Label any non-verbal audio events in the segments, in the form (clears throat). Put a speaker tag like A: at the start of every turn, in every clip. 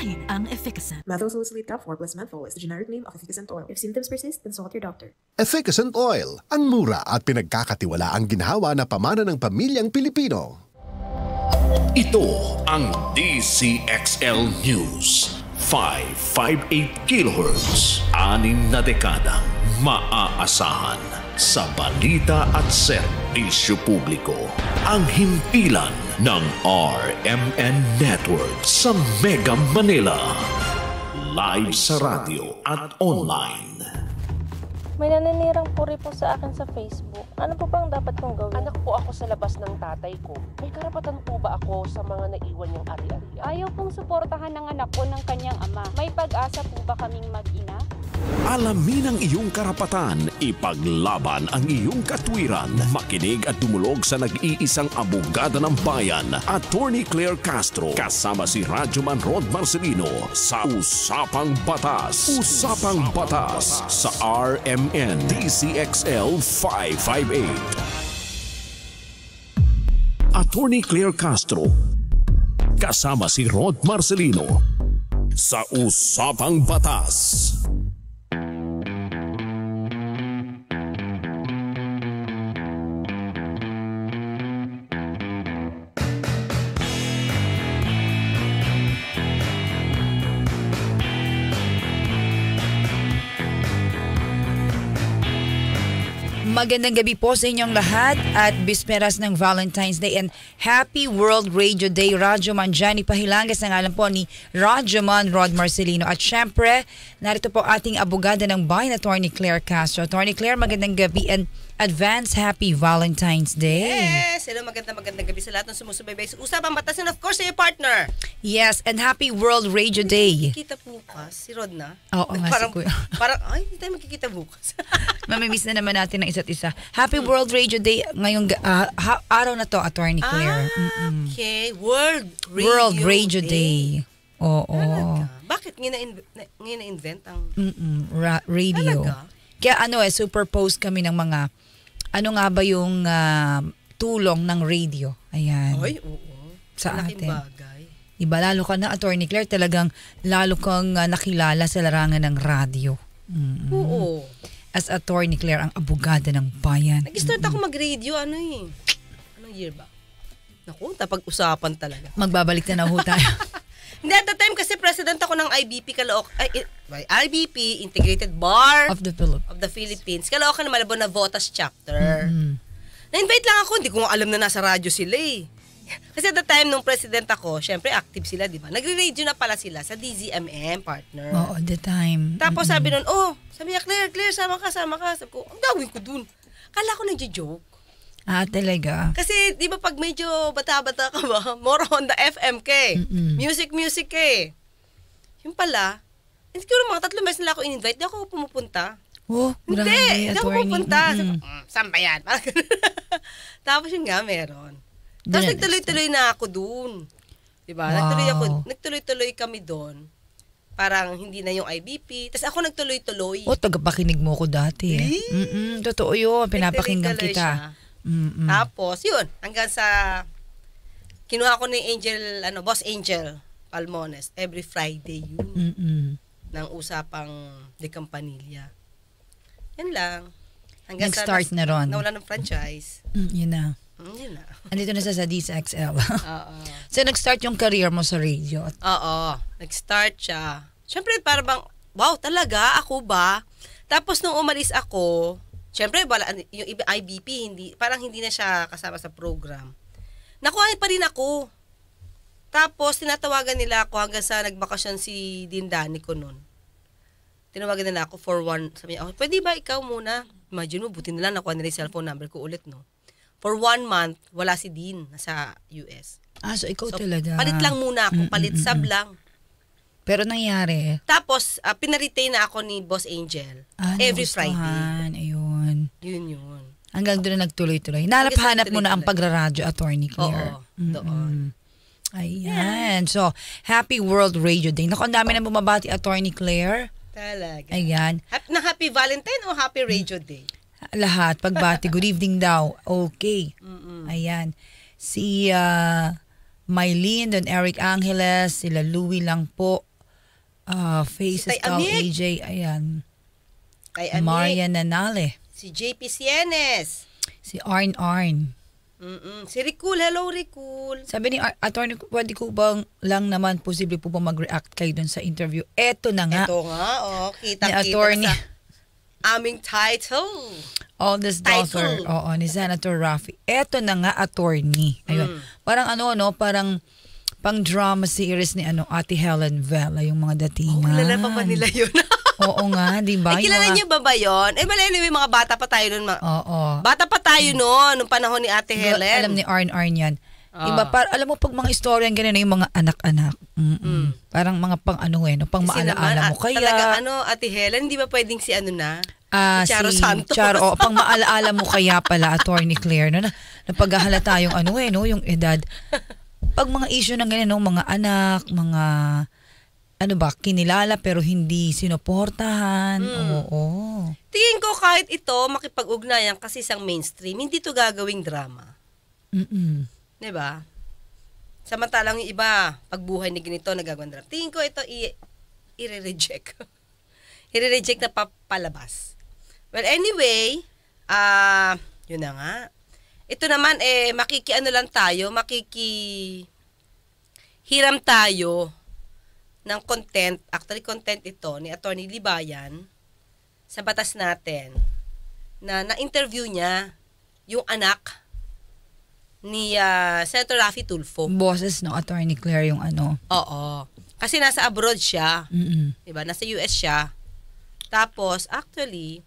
A: Ayan ang Efficacent. Methoxysalicylate cap 4 plus menthol is the generic name of Efficacent oil. If symptoms persist, consult your doctor.
B: Efficacent oil, ang mura at pinagkakatiwala ang ginhawa na pamana ng pamilyang Pilipino. Ito
C: ang DCXL News. 558 kHz. Anim na dekada. maaasahan sa balita at set isyu publiko. Ang himpilan ng RMN Network sa Mega Manila. Live sa radio at online.
A: May naninirang puri po sa akin sa Facebook. Ano po bang dapat kong gawin? Anak po ako sa labas ng tatay ko. May karapatan po ba ako sa mga naiwan niyang ari-arian? Ayaw pong suportahan ng anak ko ng kanyang ama. May pag-asa po ba kaming mag-ina?
C: Alamin ang iyong karapatan, ipaglaban ang iyong katwiran. Makinig at dumulog sa nag-iisang abogada ng bayan, Attorney Claire Castro, kasama si Radyoman Rod Marcelino sa Usapang Batas. Usapang, Usapang Batas, Batas sa RMN DCXL 558. Attorney Claire Castro, kasama si Rod Marcelino sa Usapang Batas.
D: Magandang gabi po sa inyong lahat at bisperas ng Valentine's Day and Happy World Radio Day Radyo Man Johnny Pahilangas ng alam po ni Radyo Man Rod Marcelino. At syempre, narito po ating abogada ng bayan, Attorney Claire Castro. Attorney Claire, magandang gabi and advance happy Valentine's Day.
A: Yes, hello maganda, magandang gabi sa lahat ng sumusubaybay sa Usapang Batas and of course sa partner.
D: Yes, and happy World Radio Day.
A: Kita bukas, si Rod na. Oo, nga parang, si Kuya. (laughs) parang, ay, hindi tayo magkikita bukas.
D: (laughs) Mamimiss na naman natin ng isa't isa. Happy hmm. World Radio Day ngayong uh, ha- araw na to, Attorney Claire. Ah, Mm-mm. okay.
A: World Radio, World Radio Day.
D: Day. Oo. Talaga?
A: Bakit ngayon na-invent ang... Mm-mm,
D: ra- radio. Talaga? Kaya ano eh, superpose kami ng mga, ano nga ba yung uh, tulong ng radio. Ayan. Ay, oo. Sa Malaking atin. bagay. Iba lalo ka na, Attorney Claire, talagang lalo kang uh, nakilala sa larangan ng radyo. Mm-hmm. Oo. As Attorney Claire, ang abogada ng bayan. Nag-start mm-hmm.
A: ako mag-radio, ano eh. ano year ba? Naku, tapag-usapan talaga.
D: Magbabalik na na ho tayo. (laughs)
A: Hindi, at the time kasi president ako ng IBP Kalook, ay, eh, IBP, Integrated Bar of the, Philippines. of the Philippines. Kalaokan na Malabon na Votas chapter. Mm-hmm. Na-invite lang ako, hindi ko alam na nasa radyo sila eh. Kasi the time nung president ako, syempre active sila, di ba? Nagre-radio na pala sila sa DZMM, partner. Oh, all the time. Tapos mm-hmm. sabi nun, oh, sabi niya, Claire, Claire, sama ka, sama ka. Sabi ko, ang gawin ko dun. Kala ko nagjo-joke. Ah, talaga? Kasi, di ba pag medyo bata-bata ka ba, (laughs) more on the FM ka eh. Music, music ka eh. Yung pala, and siguro mga tatlo beses nila ako in-invite, di ako pumupunta.
D: Oh, Hindi, grabe, hindi ako pupunta. Mm-hmm. Sabi
A: ko, mm, saan ba yan? (laughs) Tapos yun nga, meron.
D: Tapos nagtuloy-tuloy
A: na ako doon. Diba? Wow. Nagtuloy ako, nagtuloy-tuloy kami doon. Parang hindi na yung IBP. Tapos ako nagtuloy-tuloy.
D: O, oh, tagapakinig mo ko dati. Eh. Mm
A: -mm, totoo yun. Pinapakinggan kita. Mm -mm. Tapos, yun. Hanggang sa kinuha ko ni Angel, ano, Boss Angel Palmones. Every Friday yun. Mm -mm. Ng usapang De Campanilla. Yan lang. Hanggang Nag-start na ron. Nawala ng franchise. Mm, yun na. Hindi na.
D: Andito na siya sa D's Oo. (laughs) so, nag-start yung career mo sa radio?
A: Oo. Nag-start siya. Siyempre, para bang, wow, talaga? Ako ba? Tapos, nung umalis ako, siyempre, wala, yung IBP, hindi, parang hindi na siya kasama sa program. Nakuha pa rin ako. Tapos, tinatawagan nila ako hanggang sa nagbakasyon si Dindani ko noon. Tinawagan nila ako for one. Sabi niya, oh, pwede ba ikaw muna? Imagine mo, buti nila nakuha nila yung cellphone number ko ulit, no? for one month, wala si Dean sa US. Ah, so ikaw so, talaga. Palit lang muna ako, palit mm-mm, sab lang.
D: Pero nangyari.
A: Tapos, uh, pinaretain na ako ni Boss Angel. Ah, every Friday.
D: Ayun.
A: Yun yun.
D: Hanggang doon nagtuloy-tuloy. Nalap-hanap mo na ang pagraradyo, attorney Claire. Oo, mm-mm. doon. Ayan. So, happy World Radio Day. Naku, ang dami oh. na bumabati, attorney Claire.
A: Talaga. Ayan. Ha- na happy Valentine o happy Radio Day?
D: Lahat. Pagbati, good evening daw. Okay. Mm-mm. Ayan. Si uh, Mylene, Don Eric Angeles, sila Louie lang po. Uh, Faces si Tao AJ, ayan.
A: Kay Maria
D: Nanale.
A: Si JP Sienes. Si
D: Arn Arn.
A: Mm-mm. Si
D: Ricul, hello Ricul. Sabi ni Ar- Attorney, pwede ko bang lang naman posible po ba mag-react kayo dun sa interview? Eto na nga. Ito nga, oh. Kita-kita. Ni kita Attorney. Sa (laughs)
A: aming title.
D: Oldest daughter, title. oh, ni Senator Rafi. Eto na nga, attorney. Ayun. Mm. Parang ano, no? Parang pang drama series ni ano Ate Helen Vela, yung mga datingan. Oh, pa ba nila yun? (laughs) oo nga, di ba? Eh, kilala mga... niyo ba ba yun? Eh,
A: mali, anyway, mga bata pa tayo nun. Ma- oo. Bata pa tayo mm. nun, nung panahon ni Ate Helen. Alam ni Arn
D: Arn yan. Uh, Iba, ah. par, alam mo, pag mga istorya, ganun yung mga anak-anak. Mm. Parang mga pang ano eh, no? pang Kasi maalaala naman, mo. Ah, kaya, talaga,
A: ano, Ate Helen, di ba pwedeng si ano na?
D: Ah, si Charo si Santos. Charo, oh, pang (laughs) maalaala mo kaya pala, Attorney Claire, no, na, napaghahalata yung ano eh, no, yung edad. Pag mga issue ng ganyan, no, mga anak, mga ano ba, kinilala pero hindi sinuportahan. Mm. Oo.
A: Tingin ko kahit ito, makipag-ugnayan kasi isang mainstream, hindi to gagawing drama. Mm-mm. 'Di ba? Samantalang iba, pag buhay ni ganito, nagagawan na. Tingin ko ito i- i-reject. (laughs) i-reject na papalabas. Well, anyway, ah, uh, yun na nga. Ito naman, eh, makikiano lang tayo, makiki hiram tayo ng content, actually content ito ni Attorney Libayan sa batas natin na na-interview niya yung anak ni uh, Senator Rafi Tulfo.
D: Boses no, Attorney Claire yung ano.
A: Oo. Kasi nasa abroad siya. mm 'Di ba? Nasa US siya. Tapos, actually,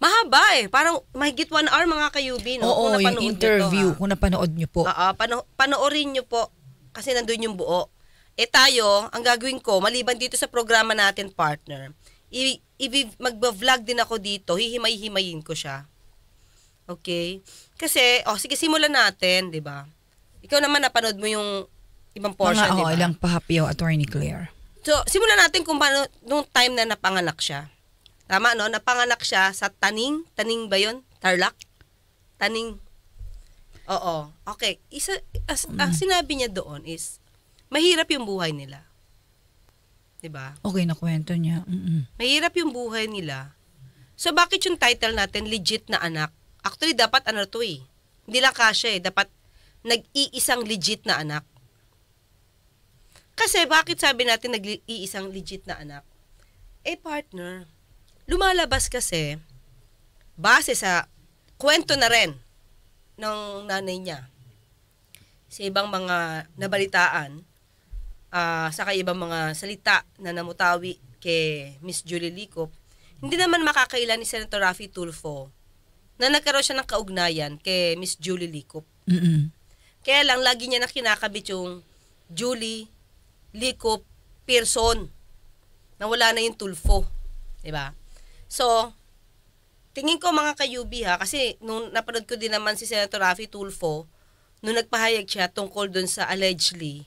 A: mahaba eh. Parang mahigit one hour mga kayubi. No? Oo, kung yung interview.
D: Nito, ha? kung napanood nyo po.
A: Oo, pano- panoorin nyo po. Kasi nandun yung buo. Eh tayo, ang gagawin ko, maliban dito sa programa natin, partner, i- i- magba-vlog din ako dito, hihimay-himayin ko siya. Okay? Kasi, oh, sige, simulan natin, di ba? Ikaw naman, napanood mo yung ibang portion, di ba? Oo, ilang
D: pahapyaw, Attorney Claire.
A: So, simulan natin kung paano, nung time na napanganak siya. Tama, no? Napanganak siya sa Taning. Taning ba yun? Tarlac? Taning. Oo. Okay. Isa, as, mm. ang sinabi niya doon is, mahirap yung buhay nila. ba? Diba?
D: Okay, nakwento niya. Mm-mm.
A: Mahirap yung buhay nila. So, bakit yung title natin, Legit na Anak? Actually, dapat ano to eh. Hindi lang kasya eh. Dapat nag-iisang legit na anak. Kasi bakit sabi natin nag-iisang legit na anak? Eh partner, lumalabas kasi base sa kwento na rin ng nanay niya sa ibang mga nabalitaan uh, ah, sa kay ibang mga salita na namutawi kay Miss Julie Licop, hindi naman makakailan ni Senator Rafi Tulfo na nagkaroon siya ng kaugnayan kay Miss Julie Likop. Mm-mm. Kaya lang, lagi niya na kinakabit yung Julie Likop Pearson na wala na yung tulfo. ba diba? So, tingin ko mga kayubi ha, kasi nung napanood ko din naman si Senator Rafi Tulfo, nung nagpahayag siya tungkol dun sa allegedly,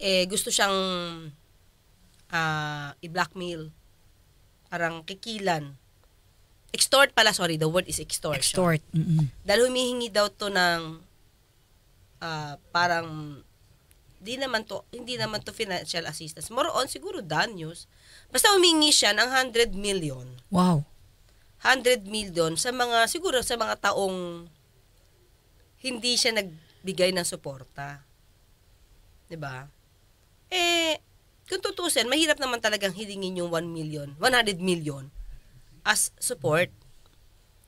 A: eh gusto siyang uh, i-blackmail. Parang kikilan extort pala, sorry, the word is extortion. Extort. Mm-mm. Dahil humihingi daw to ng uh, parang hindi naman to hindi naman to financial assistance. More on siguro danyos. Basta humingi siya ng 100 million. Wow. 100 million sa mga siguro sa mga taong hindi siya nagbigay ng suporta. 'Di ba? Eh kung tutusin, mahirap naman talagang hilingin yung 1 million, 100 million as support.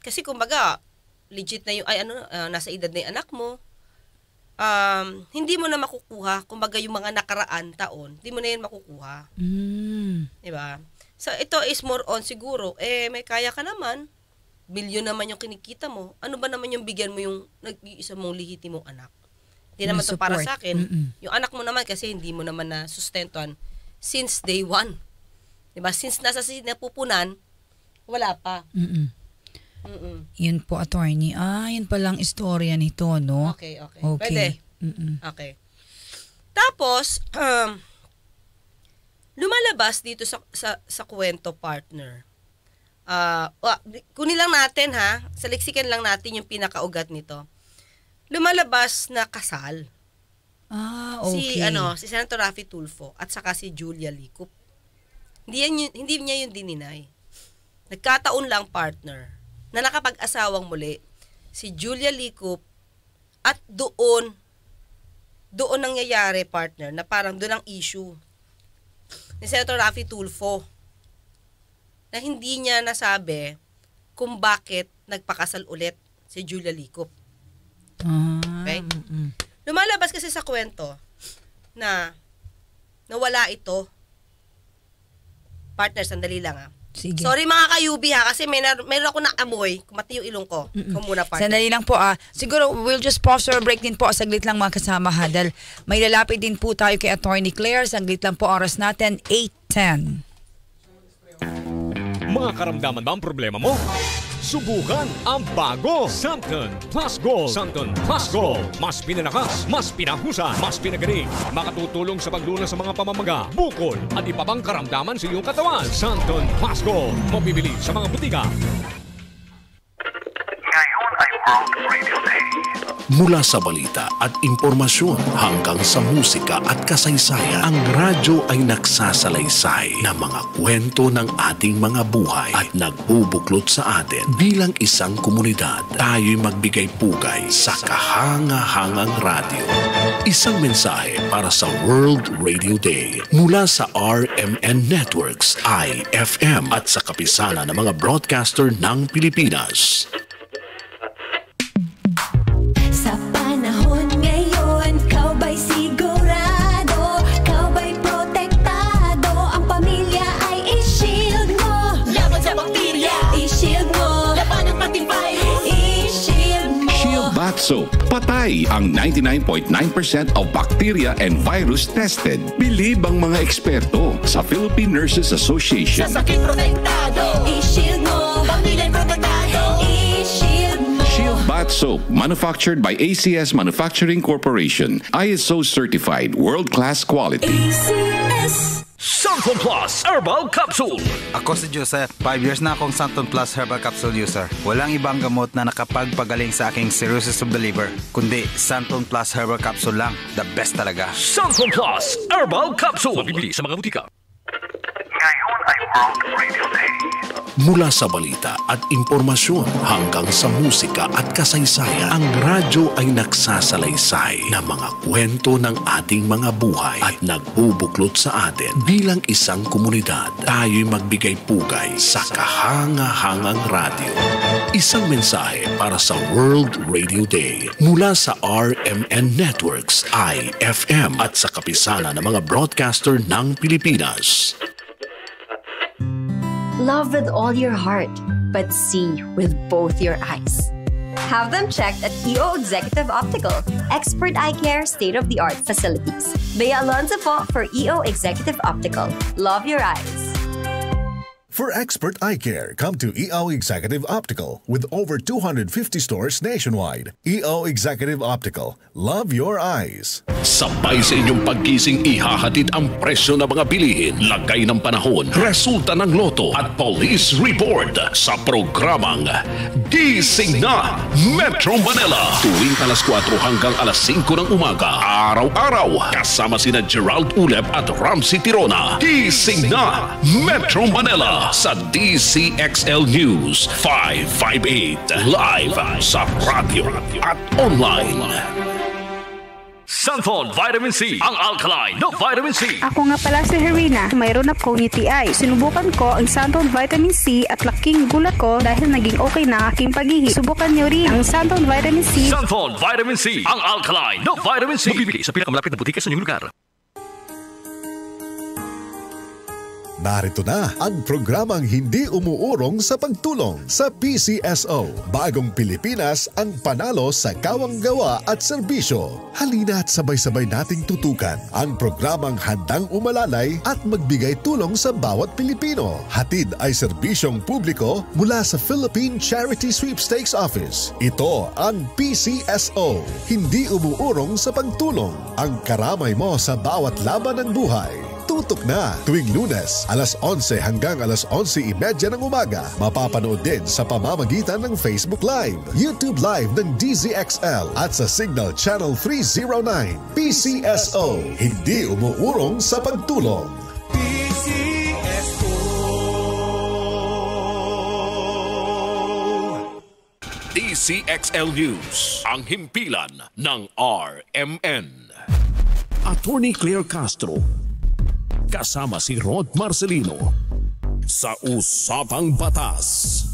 A: Kasi kumbaga, legit na yung, ay ano, uh, nasa edad na yung anak mo, um, hindi mo na makukuha, kumbaga yung mga nakaraan taon, hindi mo na yun makukuha. Mm. Diba? So, ito is more on siguro, eh, may kaya ka naman, bilyon naman yung kinikita mo, ano ba naman yung bigyan mo yung nag-iisa mong lihiti mong anak? Hindi naman to para sa akin. Mm-mm. Yung anak mo naman kasi hindi mo naman na sustentuan since day one. Diba? Since nasa sinapupunan, wala pa. Mm-mm. Mm-mm.
D: Yun po, attorney. Ah, yun palang istorya nito, no? Okay, okay. okay. Pwede.
A: Mm-mm. Okay. Tapos, um, lumalabas dito sa, sa, sa kwento partner. Uh, ah, kunin lang natin ha, saliksikan lang natin yung pinakaugat nito. Lumalabas na kasal.
D: Ah, okay. Si ano, si
A: Senator Rafi Tulfo at saka si Julia Licup. Hindi yan, hindi niya yung dininay. Nagkataon lang partner na nakapag-asawang muli si Julia Licop at doon doon nangyayari partner na parang doon ang issue ni Senator Rafi Tulfo na hindi niya nasabi kung bakit nagpakasal ulit si Julia Licop.
D: Ah, okay?
A: Lumalabas kasi sa kwento na nawala ito. Partner, sandali lang ah Sige. Sorry mga kayubi ha, kasi may nar- meron ako naamoy. Kumati yung ilong ko. Mm-mm. Kung muna partner. Sandali
D: lang po ah. Siguro we'll just pause or break din po. Ah. Saglit lang mga kasama ha. Dahil may lalapit din po tayo kay Attorney Claire. Saglit lang po oras natin. 8.10.
C: Mga karamdaman ba ang problema mo? Subukan ang bago. Santon Plus Gold. Santon Plus Gold. Mas pinalakas, mas pinahusay, mas pinagaling. Makatutulong sa paglunas sa mga pamamaga, bukol, at iba pang karamdaman sa iyong katawan. Santon Plus Gold. Mabibili sa mga butika. Ngayon ay World Radio Day. Mula sa balita at impormasyon hanggang sa musika at kasaysayan, ang radyo ay nagsasalaysay ng mga kwento ng ating mga buhay at nagbubuklot sa atin bilang isang komunidad. Tayo'y magbigay pugay sa kahanga-hangang radyo. Isang mensahe para sa World Radio Day mula sa RMN Networks, IFM at sa kapisanan ng mga broadcaster ng Pilipinas. soap. Patay ang 99.9% of bacteria and virus tested. Believe ang mga eksperto sa Philippine Nurses Association. Sa
D: sakit protektado, i mo, pamilya protektado,
C: Bat Soap, manufactured by ACS Manufacturing Corporation. ISO certified, world-class quality.
D: ACS Santon Plus Herbal Capsule. Ako si Joseph. 5 years na akong Santon Plus Herbal Capsule user. Walang ibang gamot na nakapagpagaling sa aking cirrhosis of the liver, kundi Santon Plus Herbal Capsule lang. The best talaga. Santon Plus Herbal
C: Capsule. Mabibili sa mga butika. Ngayon ay World Radio Day. Mula sa balita at impormasyon hanggang sa musika at kasaysayan, ang radyo ay nagsasalaysay ng mga kwento ng ating mga buhay at nagbubuklot sa atin bilang isang komunidad. Tayo'y magbigay pugay sa kahanga-hangang radyo. Isang mensahe para sa World Radio Day mula sa RMN Networks, IFM at sa kapisanan ng mga broadcaster ng Pilipinas.
D: Love with all your heart, but see with both your eyes.
A: Have them checked at EO Executive Optical, expert eye care, state of the art facilities. Bea Alonzo for EO Executive Optical. Love your eyes.
B: For expert eye care, come to EO Executive Optical with over 250 stores nationwide. EO Executive Optical, love
C: your eyes. Sabay sa inyong pagkising ihahatid ang presyo ng mga bilihin, lagay ng panahon, resulta ng loto at police report sa programang Gising na Metro Manila. Tuwing alas 4 hanggang alas 5 ng umaga, araw-araw, kasama sina Gerald Ulep at Ramsey Tirona. Gising na Metro Manila sa DCXL News 558 Live sa radio at online. Sunthorn Vitamin C, ang alkaline na Vitamin
D: C. Ako nga pala si Herina, mayroon akong UTI. Sinubukan ko ang Sunthorn Vitamin C at laking gulat ko dahil naging okay na aking paghihi. Subukan niyo rin ang Sunthorn Vitamin C.
C: Sunthorn Vitamin C, ang alkaline na Vitamin C. Mabibigay sa pinakamalapit na butika sa inyong lugar.
B: Narito na ang programang hindi umuurong sa pagtulong sa PCSO. Bagong Pilipinas ang panalo sa kawang gawa at serbisyo. Halina at sabay-sabay nating tutukan ang programang handang umalalay at magbigay tulong sa bawat Pilipino. Hatid ay serbisyong publiko mula sa Philippine Charity Sweepstakes Office. Ito ang PCSO, hindi umuurong sa pagtulong. Ang karamay mo sa bawat laban ng buhay. Tutok na tuwing lunes, alas 11 hanggang alas 11.30 ng umaga. Mapapanood din sa pamamagitan ng Facebook Live, YouTube Live ng DZXL at sa Signal Channel 309. PCSO, hindi umuurong sa pagtulong. PCSO
C: DCXL News, ang himpilan ng RMN. Attorney Claire Castro kasama si Rod Marcelino sa Usapang Batas.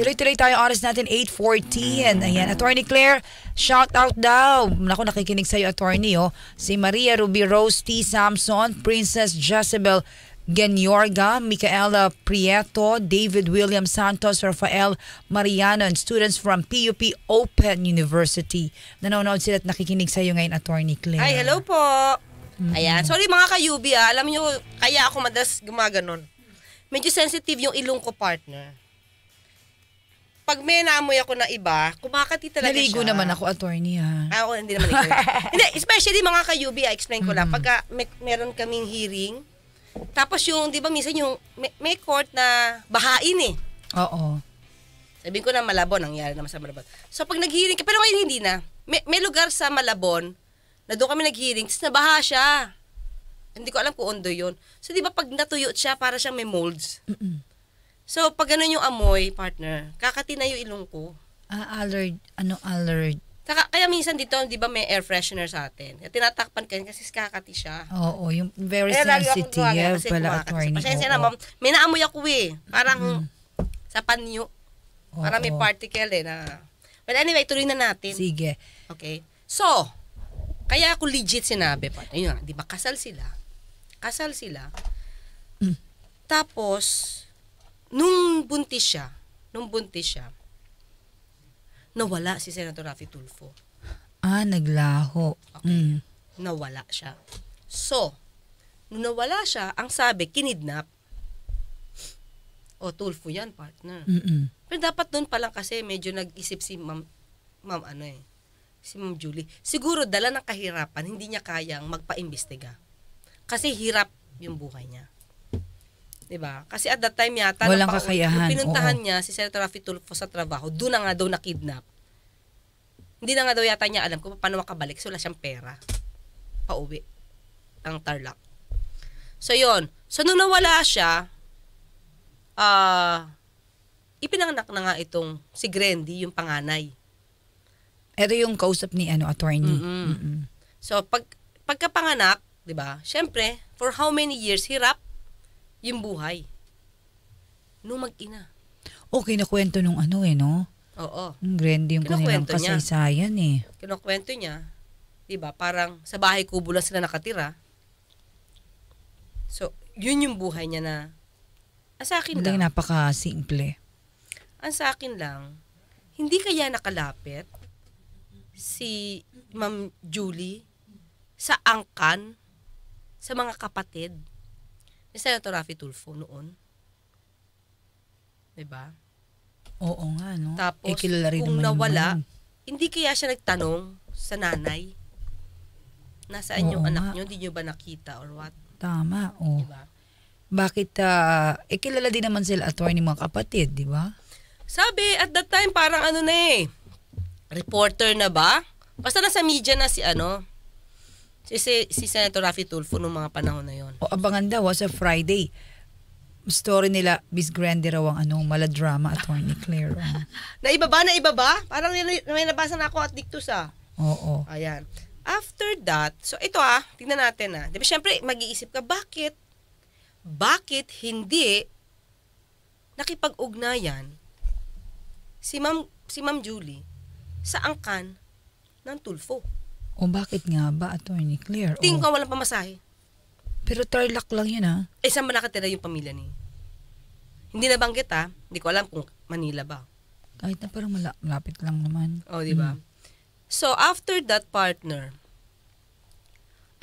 D: Tuloy-tuloy tayo oras natin, 8.14. Ayan, Attorney Claire, shout out daw. Naku, nakikinig sa'yo, Attorney, oh. Si Maria Ruby Rose T. Samson, Princess Jezebel Geniorga, Micaela Prieto, David William Santos, Rafael Mariano, and students from PUP Open University. Nanonood sila at nakikinig sa'yo ngayon, Attorney Claire. Hi,
A: hello po. Mm-hmm. Ayan. Sorry mga ka-UB ah. Alam nyo, kaya ako madalas gumaganon. Medyo sensitive yung ilong ko, partner. Pag may naamoy ako na iba, kumakati talaga Naligo siya. naman ako, attorney ha. Ah, ako, hindi naman ikaw. (laughs) hindi, especially mga ka-UB, ah, explain ko mm-hmm. lang. Pag may, meron kaming hearing, tapos yung, di ba, minsan yung may, may court na bahain eh. Oo. Sabihin ko na Malabon, nangyari naman sa Malabon. So pag naghihiring ka, pero ngayon hindi na. May, may lugar sa Malabon na doon kami nag-hearing, tapos nabaha siya. Hindi ko alam kung ondo yun. So, di ba pag natuyo siya, para siyang may molds. So, pag ganun yung amoy, partner, kakatina yung ilong ko.
D: Ah, allergy. Ano allergy?
A: Kaka, kaya minsan dito, di ba may air freshener sa atin? Tinatakpan ka kasi kakati siya. Oo,
D: oh, oh, yung very kaya sensitive kasi pala attorney. Pasensya na, ma'am.
A: May naamoy ako eh. Parang mm. sa panyo. Oh, Parang may particle eh. Na... But anyway, tuloy na natin. Sige. Okay. So, kaya ako legit sinabi pa. Ayun nga, di ba kasal sila? Kasal sila. Mm. Tapos, nung buntis siya, nung buntis siya, nawala si Senator Rafi Tulfo.
D: Ah, naglaho. Okay. Mm.
A: Nawala siya. So, nung nawala siya, ang sabi, kinidnap. O, oh, Tulfo yan, partner. Mm-mm. Pero dapat doon pa lang kasi medyo nag-isip si ma'am, ma'am ano eh, si Ma'am Julie, siguro dala ng kahirapan, hindi niya kayang magpaimbestiga. Kasi hirap yung buhay niya. 'di ba? Kasi at that time yata Walang napaka- kakayahan. pinuntahan oo. niya si Senator Rafi Tulfo sa trabaho, doon na nga daw nakidnap. Hindi na nga daw yata niya alam kung paano makabalik kasi wala siyang pera. Pauwi ang Tarlac. So 'yon. So nung nawala siya, ah uh, ipinanganak na nga itong si Grandy, yung panganay.
D: Ito yung kausap ni ano attorney. Mm-mm. Mm-mm.
A: So pag pagkapanganak, 'di ba? Syempre, for how many years hirap yung buhay. Nung mag-ina.
D: Okay na kwento nung ano eh, no? Oo. Ang grand yung kanilang kasaysayan niya. eh.
A: Kinukwento niya, 'di ba? Parang sa bahay kubo lang sila nakatira. So, yun yung buhay niya na ang ah, sa akin Hindi, lang.
D: napaka-simple.
A: Ang sa akin lang, hindi kaya nakalapit si Ma'am Julie sa angkan sa mga kapatid ni Senator Rafi Tulfo noon. 'Di ba? Oo nga no. Tapos eh, kilala rin kung naman nawala, naman. hindi kaya siya nagtanong sa nanay. Nasaan Oo yung anak niyo? Hindi niyo ba nakita or what?
D: Tama, oh. Diba? Bakit uh, eh kilala din naman sila attorney mga kapatid, 'di ba?
A: Sabi at that time parang ano na eh reporter na ba? Basta nasa media na si ano, si, si, si Senator Raffy Tulfo noong mga panahon na yon.
D: O abangan daw sa Friday. Story nila, Miss Grande raw ang anong maladrama, Tony Claire. (laughs) Mm.
A: naibaba, ibaba? Parang may nabasa na ako at dictus ah. Oo. Ayan. After that, so ito ah, tingnan natin ah. Di ba syempre, mag-iisip ka, bakit? Bakit hindi nakipag-ugnayan si Ma'am si Ma'am Julie sa angkan ng Tulfo.
D: O bakit nga ba, Attorney Claire? Tingin ko
A: walang pamasahe. Pero Tarlac lang yun ha? Ah. Eh saan ba nakatira yung pamilya niya? Hindi na bang kita? Ah. Hindi ko alam kung Manila ba. Kahit na parang malapit lang naman. Oh, di ba? Mm. So, after that partner,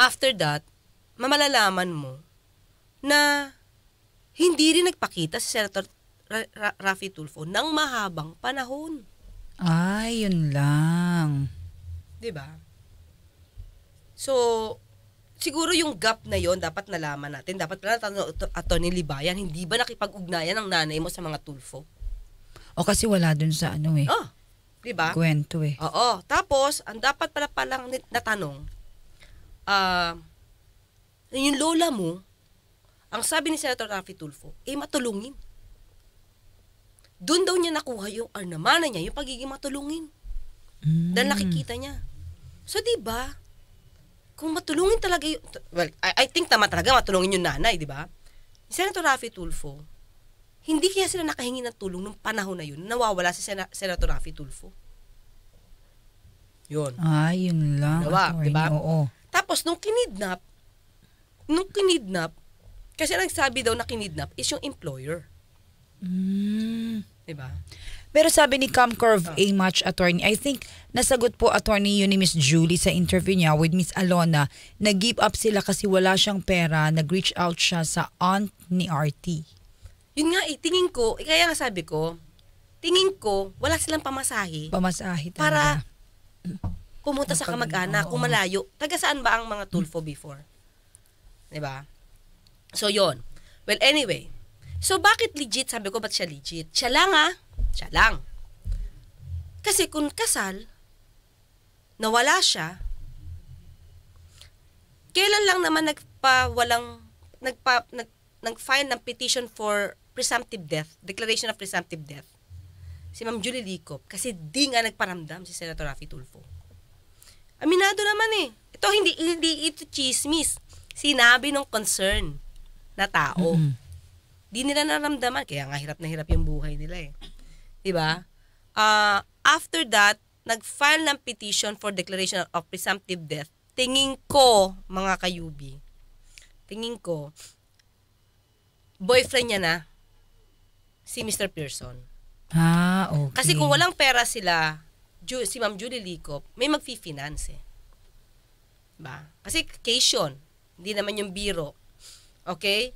A: after that, mamalalaman mo na hindi rin nagpakita si Senator Ra- Rafi Tulfo ng mahabang panahon.
D: Ay, ah, yun lang.
A: 'Di ba? So, siguro yung gap na yon dapat nalaman natin. Dapat pala tanong Attorney Libayan, hindi ba nakipag-ugnayan ang nanay mo sa mga Tulfo?
D: O kasi wala dun sa ano eh.
A: Oh, 'di ba?
D: Kwento eh. Oo.
A: Tapos, ang dapat pala palang natanong, ah, uh, yung lola mo, ang sabi ni Senator Rafi Tulfo, eh matulungin doon daw niya nakuha yung or niya yung pagiging matulungin. Mm. Dahil hmm. nakikita niya. So, di ba? Kung matulungin talaga yung... Well, I, I think tama talaga matulungin yung nanay, di ba? Si Senator Rafi Tulfo, hindi kaya sila nakahingi ng tulong nung panahon na yun, nawawala si Sen- Senator Rafi Tulfo.
D: Yun. Ay, yun lang. Diba? Attorney, eh, diba? Oo.
A: Tapos, nung kinidnap, nung kinidnap, kasi nagsabi daw na kinidnap is yung employer.
D: Mm. Diba? Pero sabi ni Comcorve oh. A. Match Attorney, I think nasagot po attorney yun ni Miss Julie sa interview niya with Miss Alona, nag-give up sila kasi wala siyang
A: pera, nag-reach out siya
D: sa aunt ni RT.
A: Yun nga eh, tingin ko, eh, kaya nga sabi ko, tingin ko, wala silang pamasahe. Pamasahe talaga. Para mm. pumunta sa kamag-anak, kung malayo. Taga saan ba ang mga Tulfo before? ba? Diba? So yon Well, anyway, So, bakit legit? Sabi ko, ba't siya legit? Siya lang ah. Siya lang. Kasi kung kasal, nawala siya, kailan lang naman nagpa walang nagpa nag, nag-file ng petition for presumptive death, declaration of presumptive death. Si Ma'am Julie Licop kasi di nga nagparamdam si Senator Rafi Tulfo. Aminado naman eh. Ito hindi hindi ito chismis. Sinabi ng concern na tao. Mm-hmm. Di nila naramdaman. Kaya nga hirap na hirap yung buhay nila eh. Diba? Uh, after that, nag-file ng petition for declaration of presumptive death. Tingin ko, mga kayubi, tingin ko, boyfriend niya na si Mr. Pearson.
D: Ah, okay. Kasi kung walang
A: pera sila, Ju si Ma'am Julie Licop, may magfi-finance eh. Diba? Kasi case yun. Hindi naman yung biro. Okay?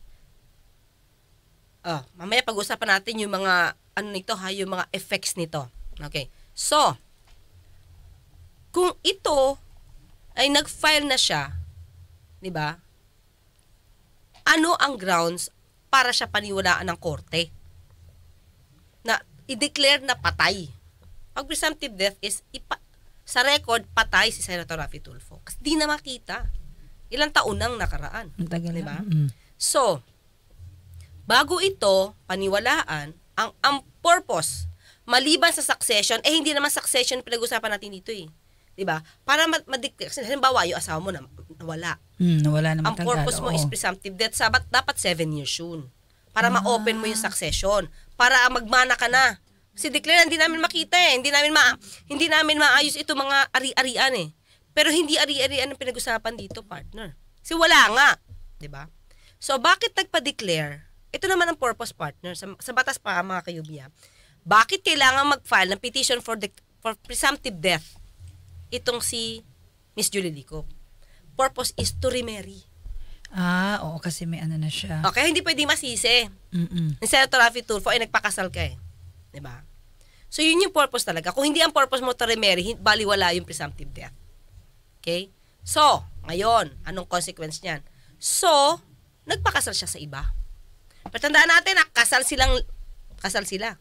A: Uh, mamaya pag-usapan natin yung mga ano nito ha, yung mga effects nito. Okay. So, kung ito ay nag-file na siya, 'di ba? Ano ang grounds para siya paniwalaan ng korte? Na i-declare na patay. Pag presumptive death is ipa- sa record patay si Senator Rafi Tulfo. Kasi di na makita. Ilang taon nang nakaraan. Ang tagal diba? Mm. So, Bago ito, paniwalaan, ang, ang purpose, maliban sa succession, eh hindi naman succession pinag-usapan natin dito eh. 'di ba? Para madikte kasi halimbawa yung asawa mo na nawala.
D: Mm, nawala naman matagal. Ang purpose mo oo. is
A: presumptive death sabat dapat 7 years soon. Para ah. ma-open mo yung succession, para magmana ka na. Si Declare hindi namin makita eh, hindi namin ma hindi namin maayos ito mga ari-arian eh. Pero hindi ari-arian ang pinag-usapan dito, partner. Si wala nga, 'di ba? So bakit nagpa-declare ito naman ang purpose partner sa, sa batas pa mga kayubya. Bakit kailangan mag-file ng petition for, the, for presumptive death itong si Miss Julie Lico? Purpose is to remarry. Ah, oo,
D: kasi may ano na siya. Okay, hindi
A: pwede masisi. Mm-mm. Ni Senator Rafi Tulfo ay nagpakasal ka eh. ba? Diba? So, yun yung purpose talaga. Kung hindi ang purpose mo to remarry, baliwala yung presumptive death. Okay? So, ngayon, anong consequence niyan? So, nagpakasal siya sa iba. Patandaan natin, ah, kasal silang kasal sila.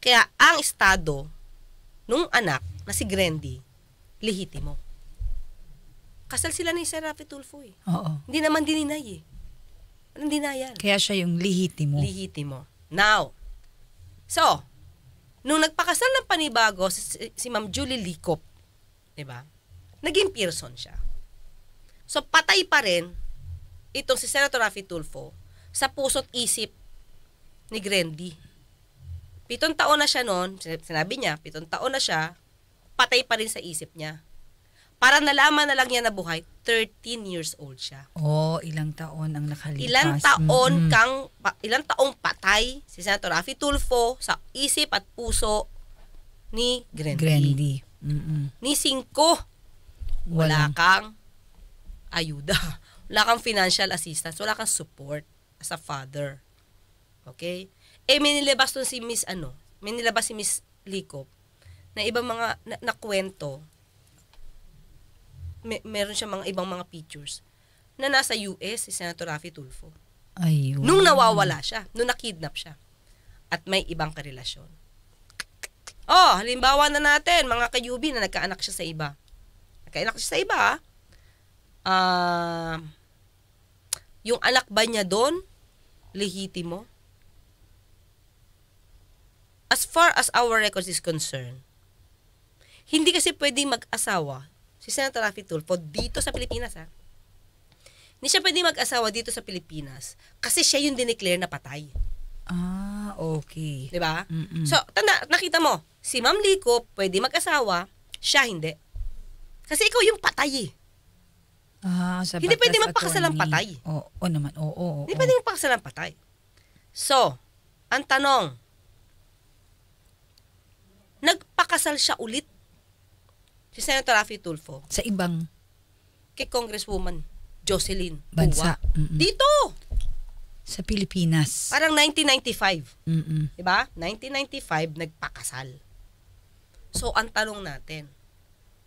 A: Kaya ang estado nung anak na si Grandy, lehitimo. Kasal sila ni Serapi Tulfo eh. Oo. Hindi naman dininay eh. Anong dinayan? Kaya siya yung lehitimo. Lehitimo. Now, so, nung nagpakasal ng panibago si, si Ma'am Julie Likop, di ba? Naging person siya. So, patay pa rin itong si Senator Rafi Tulfo sa puso't isip ni Grandy. Pitong taon na siya noon, sinabi niya, pitong taon na siya, patay pa rin sa isip niya. Para nalaman na lang niya na buhay, 13 years old siya.
D: Oh, ilang taon ang nakalipas. Ilang taon mm-hmm.
A: kang ilang taong patay si Senator Rafi Tulfo sa isip at puso ni Grandy. Grandy. Mm-mm. Ni Cinco. Wala Walang. kang ayuda. (laughs) Wala kang financial assistance. Wala kang support as a father. Okay? Eh, may nilabas dun si Miss, ano, may nilabas si Miss Likop na ibang mga, na, na kwento, may, meron siya mga ibang mga pictures na nasa US si Senator Rafi Tulfo.
D: Ayun. Nung nawawala
A: siya, nung nakidnap siya. At may ibang karelasyon. Oh, halimbawa na natin, mga kayubi na nagkaanak siya sa iba. Nagkaanak siya sa iba, ah. Uh, yung anak ba niya doon, lehitimo? As far as our records is concerned, hindi kasi pwedeng mag-asawa si Senator Rafi Tulfo dito sa Pilipinas. Ha? Hindi siya pwedeng mag-asawa dito sa Pilipinas kasi siya yung dineclare na patay.
D: Ah,
A: okay. Di ba? So, tanda, nakita mo, si Ma'am Liko pwede mag-asawa, siya hindi. Kasi ikaw yung patay eh. Ah, sa Hindi pwede magpakasalang patay. Oo, oo naman, oo. oo Hindi oo. pwede magpakasalang patay. So, ang tanong, nagpakasal siya ulit si Senator Rafi Tulfo. Sa ibang? Kay Congresswoman Jocelyn Bansa. Buwa. Mm-mm. Dito! Sa
D: Pilipinas. Parang
A: 1995. Mm-mm. Diba? 1995, nagpakasal. So, ang tanong natin,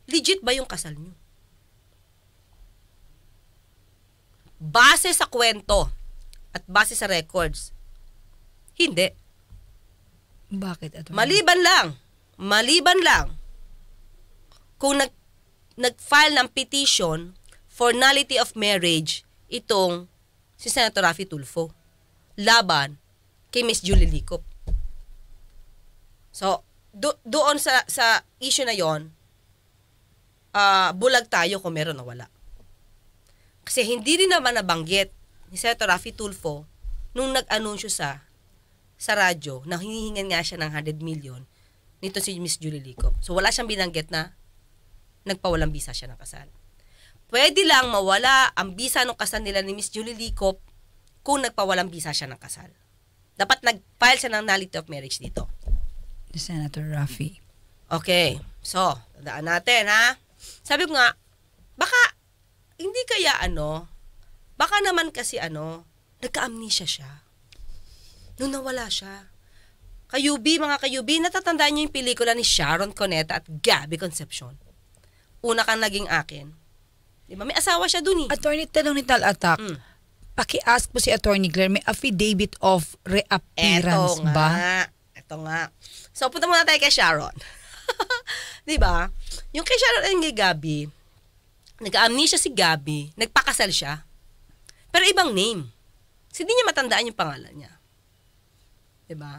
A: legit ba yung kasal niyo? base sa kwento at base sa records. Hindi. Bakit? Atty. Maliban lang, maliban lang, kung nag, nag-file ng petition for nullity of marriage itong si Senator Rafi Tulfo laban kay Miss Julie Licop. So, do, doon sa, sa issue na yon, uh, bulag tayo kung meron na wala. Kasi hindi rin naman nabanggit ni Senator Rafi Tulfo nung nag-anunsyo sa sa radyo na hinihingan nga siya ng 100 million nito si Miss Julie Licop. So wala siyang binanggit na nagpawalang bisa siya ng kasal. Pwede lang mawala ang bisa ng kasal nila ni Miss Julie Licop kung nagpawalang bisa siya ng kasal. Dapat nag-file siya ng nullity of marriage dito. Senator Rafi. Okay. So, tandaan natin ha. Sabi ko nga, baka hindi kaya ano, baka naman kasi ano, nagka-amnesia siya. Nung nawala siya. Kayubi, mga kayubi, natatandaan niyo yung pelikula ni Sharon Cuneta at Gabby Concepcion. Una kang naging akin. Di ba? May asawa siya dun eh. Attorney Telonital Attack, mm. paki-ask po si Attorney Claire, may affidavit of reappearance Eto nga. ba? Eto nga. So, punta muna tayo kay Sharon. (laughs) di ba? Yung kay Sharon and kay Gabby, nag-amnesia si Gabi, nagpakasal siya. Pero ibang name. Kasi so, niya matandaan yung pangalan niya. ba? Diba?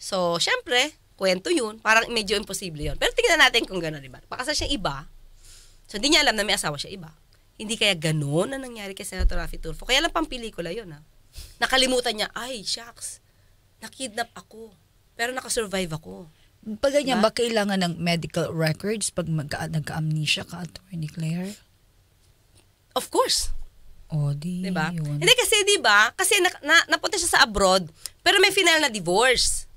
A: So, syempre, kwento yun. Parang medyo imposible yun. Pero tingnan natin kung gano'n, diba? Pakasal siya iba. So, hindi niya alam na may asawa siya iba. Hindi kaya gano'n na nangyari kay Senator Rafi Turfo. Kaya lang pang pelikula yun, ha? Ah. Nakalimutan niya, ay, shucks, nakidnap ako. Pero nakasurvive ako. Pag ganyan diba? ba kailangan
D: ng medical records pag magka,
A: nagka-amnesia ka, Attorney Claire? Of course. O, di diba? yun. Hindi kasi, di ba? Kasi na, na, napunta siya sa abroad, pero may final na divorce.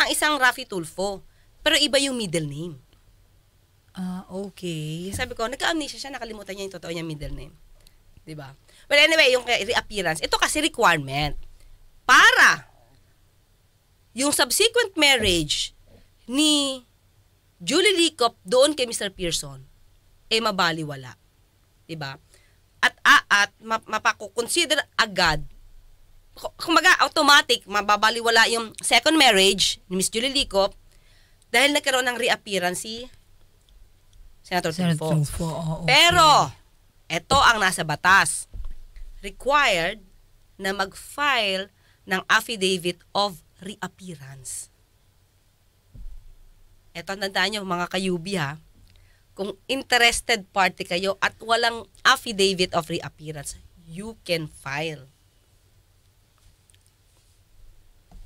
A: Ang isang Rafi Tulfo. Pero iba yung middle name. Ah, uh, okay. Sabi ko, nagka-amnesia siya, nakalimutan niya yung totoo niya middle name. Di ba? Well, anyway, yung reappearance, ito kasi requirement para yung subsequent marriage ni Julie Licop doon kay Mr. Pearson, eh mabaliwala. Diba? At aat, ah, mapakukonsider agad, kumaga automatic, mababaliwala yung second marriage ni Miss Julie Licop dahil nagkaroon ng reappearance si Senator, Senator oh, okay. Pero, ito ang nasa batas. Required na mag-file ng affidavit of reappearance eto nandaan nyo mga kayubi ha, kung interested party kayo at walang affidavit of reappearance, you can file.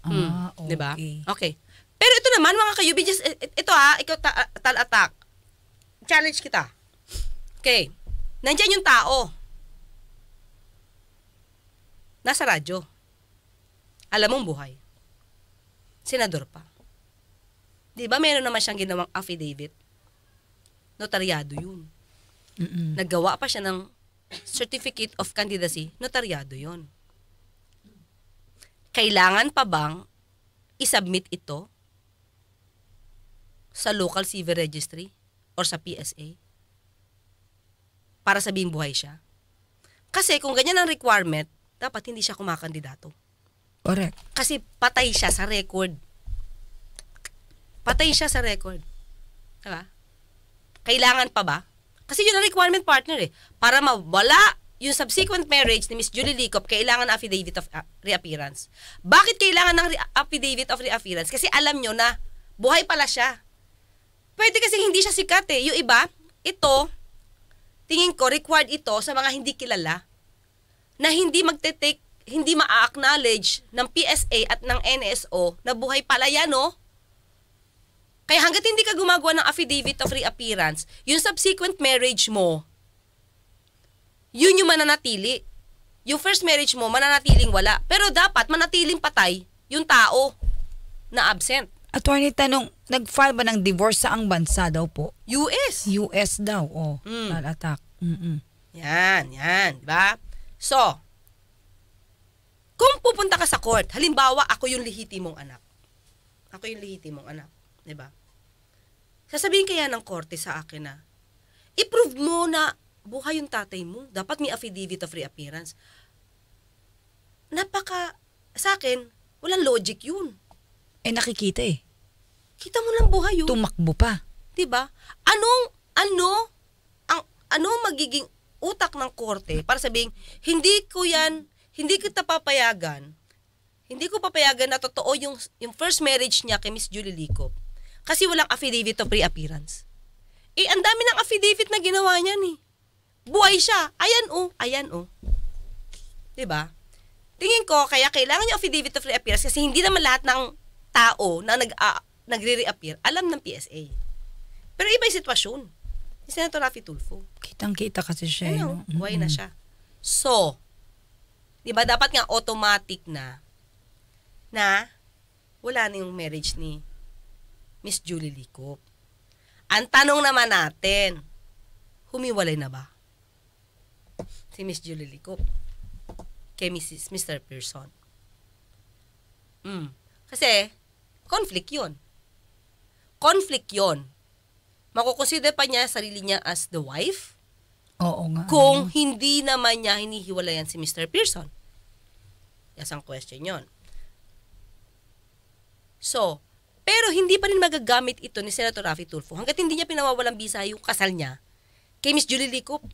A: Ah, hmm, diba? okay. Diba? Okay. Pero ito naman mga kayubi, just, ito ha, ikaw ta- tal attack. Challenge kita. Okay. Nandiyan yung tao. Nasa radyo. Alam mong buhay. Senador pa. 'Di ba? Meron naman siyang ginawang affidavit. Notaryado 'yun. Mm-mm. Naggawa pa siya ng certificate of candidacy, notaryado 'yun. Kailangan pa bang i-submit ito sa local civil registry or sa PSA para sabihin buhay siya? Kasi kung ganyan ang requirement, dapat hindi siya kumakandidato. Correct. Kasi patay siya sa record. Patay siya sa record. Diba? Kailangan pa ba? Kasi yun ang requirement partner eh. Para mawala yung subsequent marriage ni Miss Julie Licop, kailangan affidavit of uh, reappearance. Bakit kailangan ng re- affidavit of reappearance? Kasi alam nyo na, buhay pala siya. Pwede kasi hindi siya sikat eh. Yung iba, ito, tingin ko, required ito sa mga hindi kilala na hindi magte-take, hindi ma-acknowledge ng PSA at ng NSO na buhay pala yan, no? Oh. Kaya hanggat hindi ka gumagawa ng affidavit of reappearance, yung subsequent marriage mo, yun yung mananatili. Yung first marriage mo, mananatiling wala. Pero dapat manatiling patay yung tao na absent.
D: Attorney, tanong, nag-file ba ng divorce sa ang bansa daw po? US. US daw, o. Oh, mm. Lalatak. mm
A: Yan, yan. Diba? So, kung pupunta ka sa court, halimbawa, ako yung lihiti mong anak. Ako yung lihiti mong anak 'di ba? Sasabihin kaya ng korte sa akin na i-prove mo na buhay yung tatay mo. Dapat may affidavit of reappearance. Napaka, sa akin, walang logic yun. Eh nakikita eh. Kita mo lang buhay yun. Tumakbo pa. 'Di ba? Anong, ano, ang, ano magiging utak ng korte para sabing, hindi ko yan, hindi kita papayagan, hindi ko papayagan na totoo yung, yung first marriage niya kay Miss Julie Licop kasi walang affidavit to pre-appearance. Eh, ang dami ng affidavit na ginawa niya ni. Eh. Buhay siya. Ayan oh, ayan oh. 'Di ba? Tingin ko kaya kailangan yung affidavit of appearance kasi hindi naman lahat ng tao na nag uh, nagre-reappear alam ng PSA. Pero iba 'yung sitwasyon. Ni Senator Rafi Tulfo.
D: Kitang-kita kasi siya. Ano, no? Buhay mm-hmm. na siya.
A: So, 'di ba dapat nga automatic na na wala na yung marriage ni Miss Julie Likop. Ang tanong naman natin, humiwalay na ba? Si Miss Julie Likop kay Mrs. Mr. Pearson. Mm. Kasi, conflict yon Conflict yun. Makukonsider pa niya sarili niya as the wife?
D: Oo nga. Kung ano?
A: hindi naman niya hinihiwalayan si Mr. Pearson. Yes, ang question yon. So, pero hindi pa rin magagamit ito ni Senator Rafi Tulfo hanggat hindi niya pinawawalang bisa yung kasal niya kay Miss Julie Licop.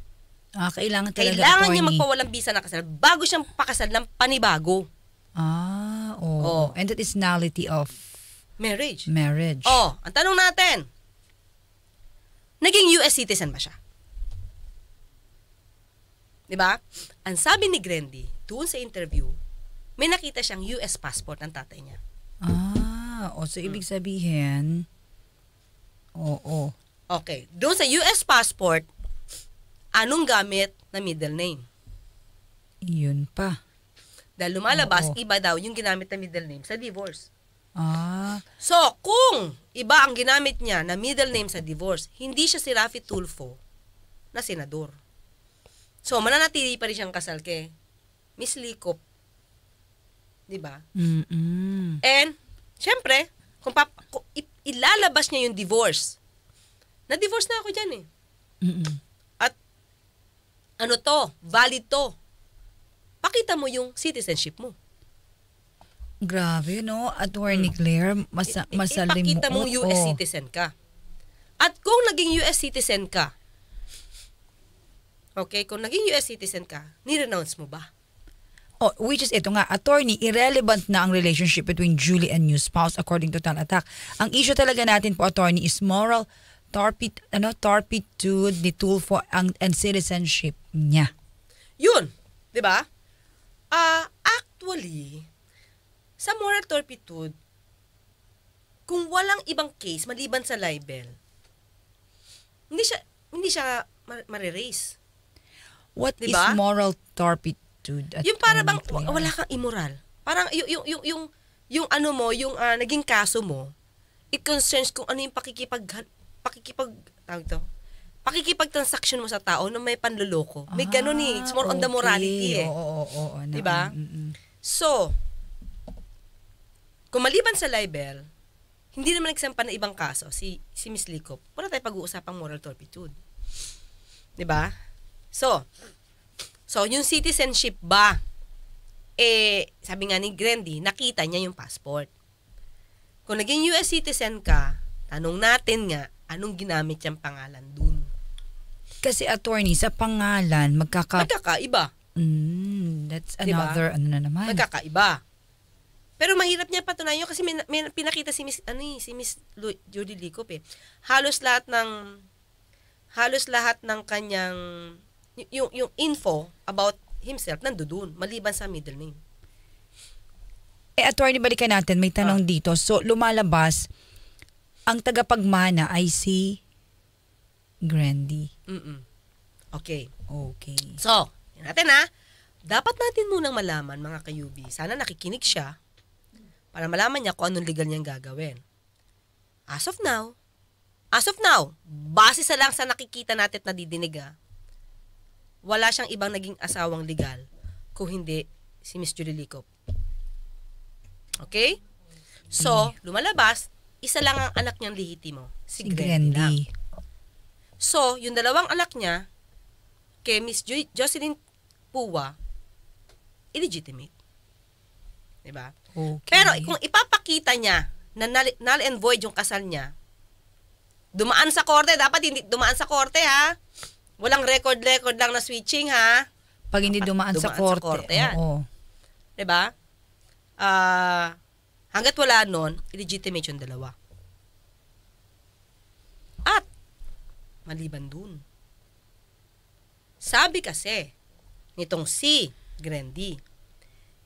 D: Ah, kailangan talaga Kailangan attorney. niya magpawalang
A: bisa na kasal bago siyang pakasal ng panibago. Ah, oh. oh. And that is nullity of marriage. Marriage. Oh, ang tanong natin. Naging US citizen ba siya? 'Di ba? Ang sabi ni Grandy, doon sa interview, may nakita siyang US passport ng tatay niya.
D: Ah. Ah, o oh, so ibig mm. sabihin, oo.
A: Okay. Doon sa US passport, anong gamit na middle name? Yun pa. Dahil lumalabas, Oo. iba daw yung ginamit na middle name sa divorce.
D: Ah,
A: So, kung iba ang ginamit niya na middle name sa divorce, hindi siya si Rafi Tulfo na senador. So, mananatili pa rin siyang kasal kay Miss Likop Di ba? mm And Siyempre, kung, pap- kung ilalabas niya yung divorce, na-divorce na ako dyan eh. Mm-mm. At ano to, valid to. Pakita mo yung citizenship mo.
D: Grabe, no? Attorney hmm. Claire,
A: masa, I- masalim ipakita mo. Ipakita US citizen ka. At kung naging US citizen ka, okay, kung naging US citizen ka, nirenounce mo ba?
D: Oh, which is ito nga, attorney, irrelevant na ang relationship between Julie and new spouse according to Tal Attack. Ang issue talaga natin po, attorney, is moral torpid, ano, torpitude ni Tulfo ang, and citizenship niya.
A: Yun, di ba? Uh, actually, sa moral torpitude, kung walang ibang case maliban sa libel, hindi siya, hindi siya mar- raise What diba? is
D: moral torpid attitude at yung para bang wala
A: kang immoral. Parang yung yung yung yung, yung ano mo, yung uh, naging kaso mo, it concerns kung ano yung pakikipag pakikipag tawag to. Pakikipagtransaction mo sa tao na may panloloko. Ah, may ganun eh. It's more okay. on the ah, morality eh. Oo, oo, oo. oo na, diba? So, kung maliban sa libel, hindi naman nagsampa na ibang kaso si si Miss Likop. Wala tayong pag-uusapang moral turpitude. 'Di ba? So, So, yung citizenship ba? Eh, sabi nga ni Grandy, nakita niya yung passport. Kung naging US citizen ka, tanong natin nga, anong ginamit yung pangalan dun?
D: Kasi attorney, sa pangalan, magkaka... Magkakaiba.
A: Mm, that's diba? another, diba? ano na naman. Magkakaiba. Pero mahirap niya patunayan kasi may, may pinakita si Miss ano eh, si Miss Lu, Judy Licop eh. Halos lahat ng halos lahat ng kanyang yung, yung info about himself nandoon maliban sa middle name.
D: Eh, attorney, balikan natin. May tanong ah. dito. So, lumalabas, ang tagapagmana ay si Grandy.
A: Mm-mm. Okay. Okay. So, natin ha. Dapat natin munang malaman, mga kayubi. Sana nakikinig siya para malaman niya kung anong legal niyang gagawin. As of now, as of now, base sa lang sa nakikita natin at nadidinig ha, wala siyang ibang naging asawang legal kung hindi si Miss Julie Licop. Okay? So, lumalabas, isa lang ang anak niyang lehitimo, si, si Grandy. So, yung dalawang anak niya, kay Miss jo- Jocelyn Puwa, illegitimate. Diba? Okay. Pero kung ipapakita niya na null, null and void yung kasal niya, dumaan sa korte, dapat hindi dumaan sa korte ha. Walang record-record lang na switching, ha? Pag hindi dumaan, dumaan sa korte. Sa korte yan. Oo. Diba? Uh, hanggat wala nun, illegitimate yung dalawa. At, maliban dun, sabi kasi nitong si Grandy,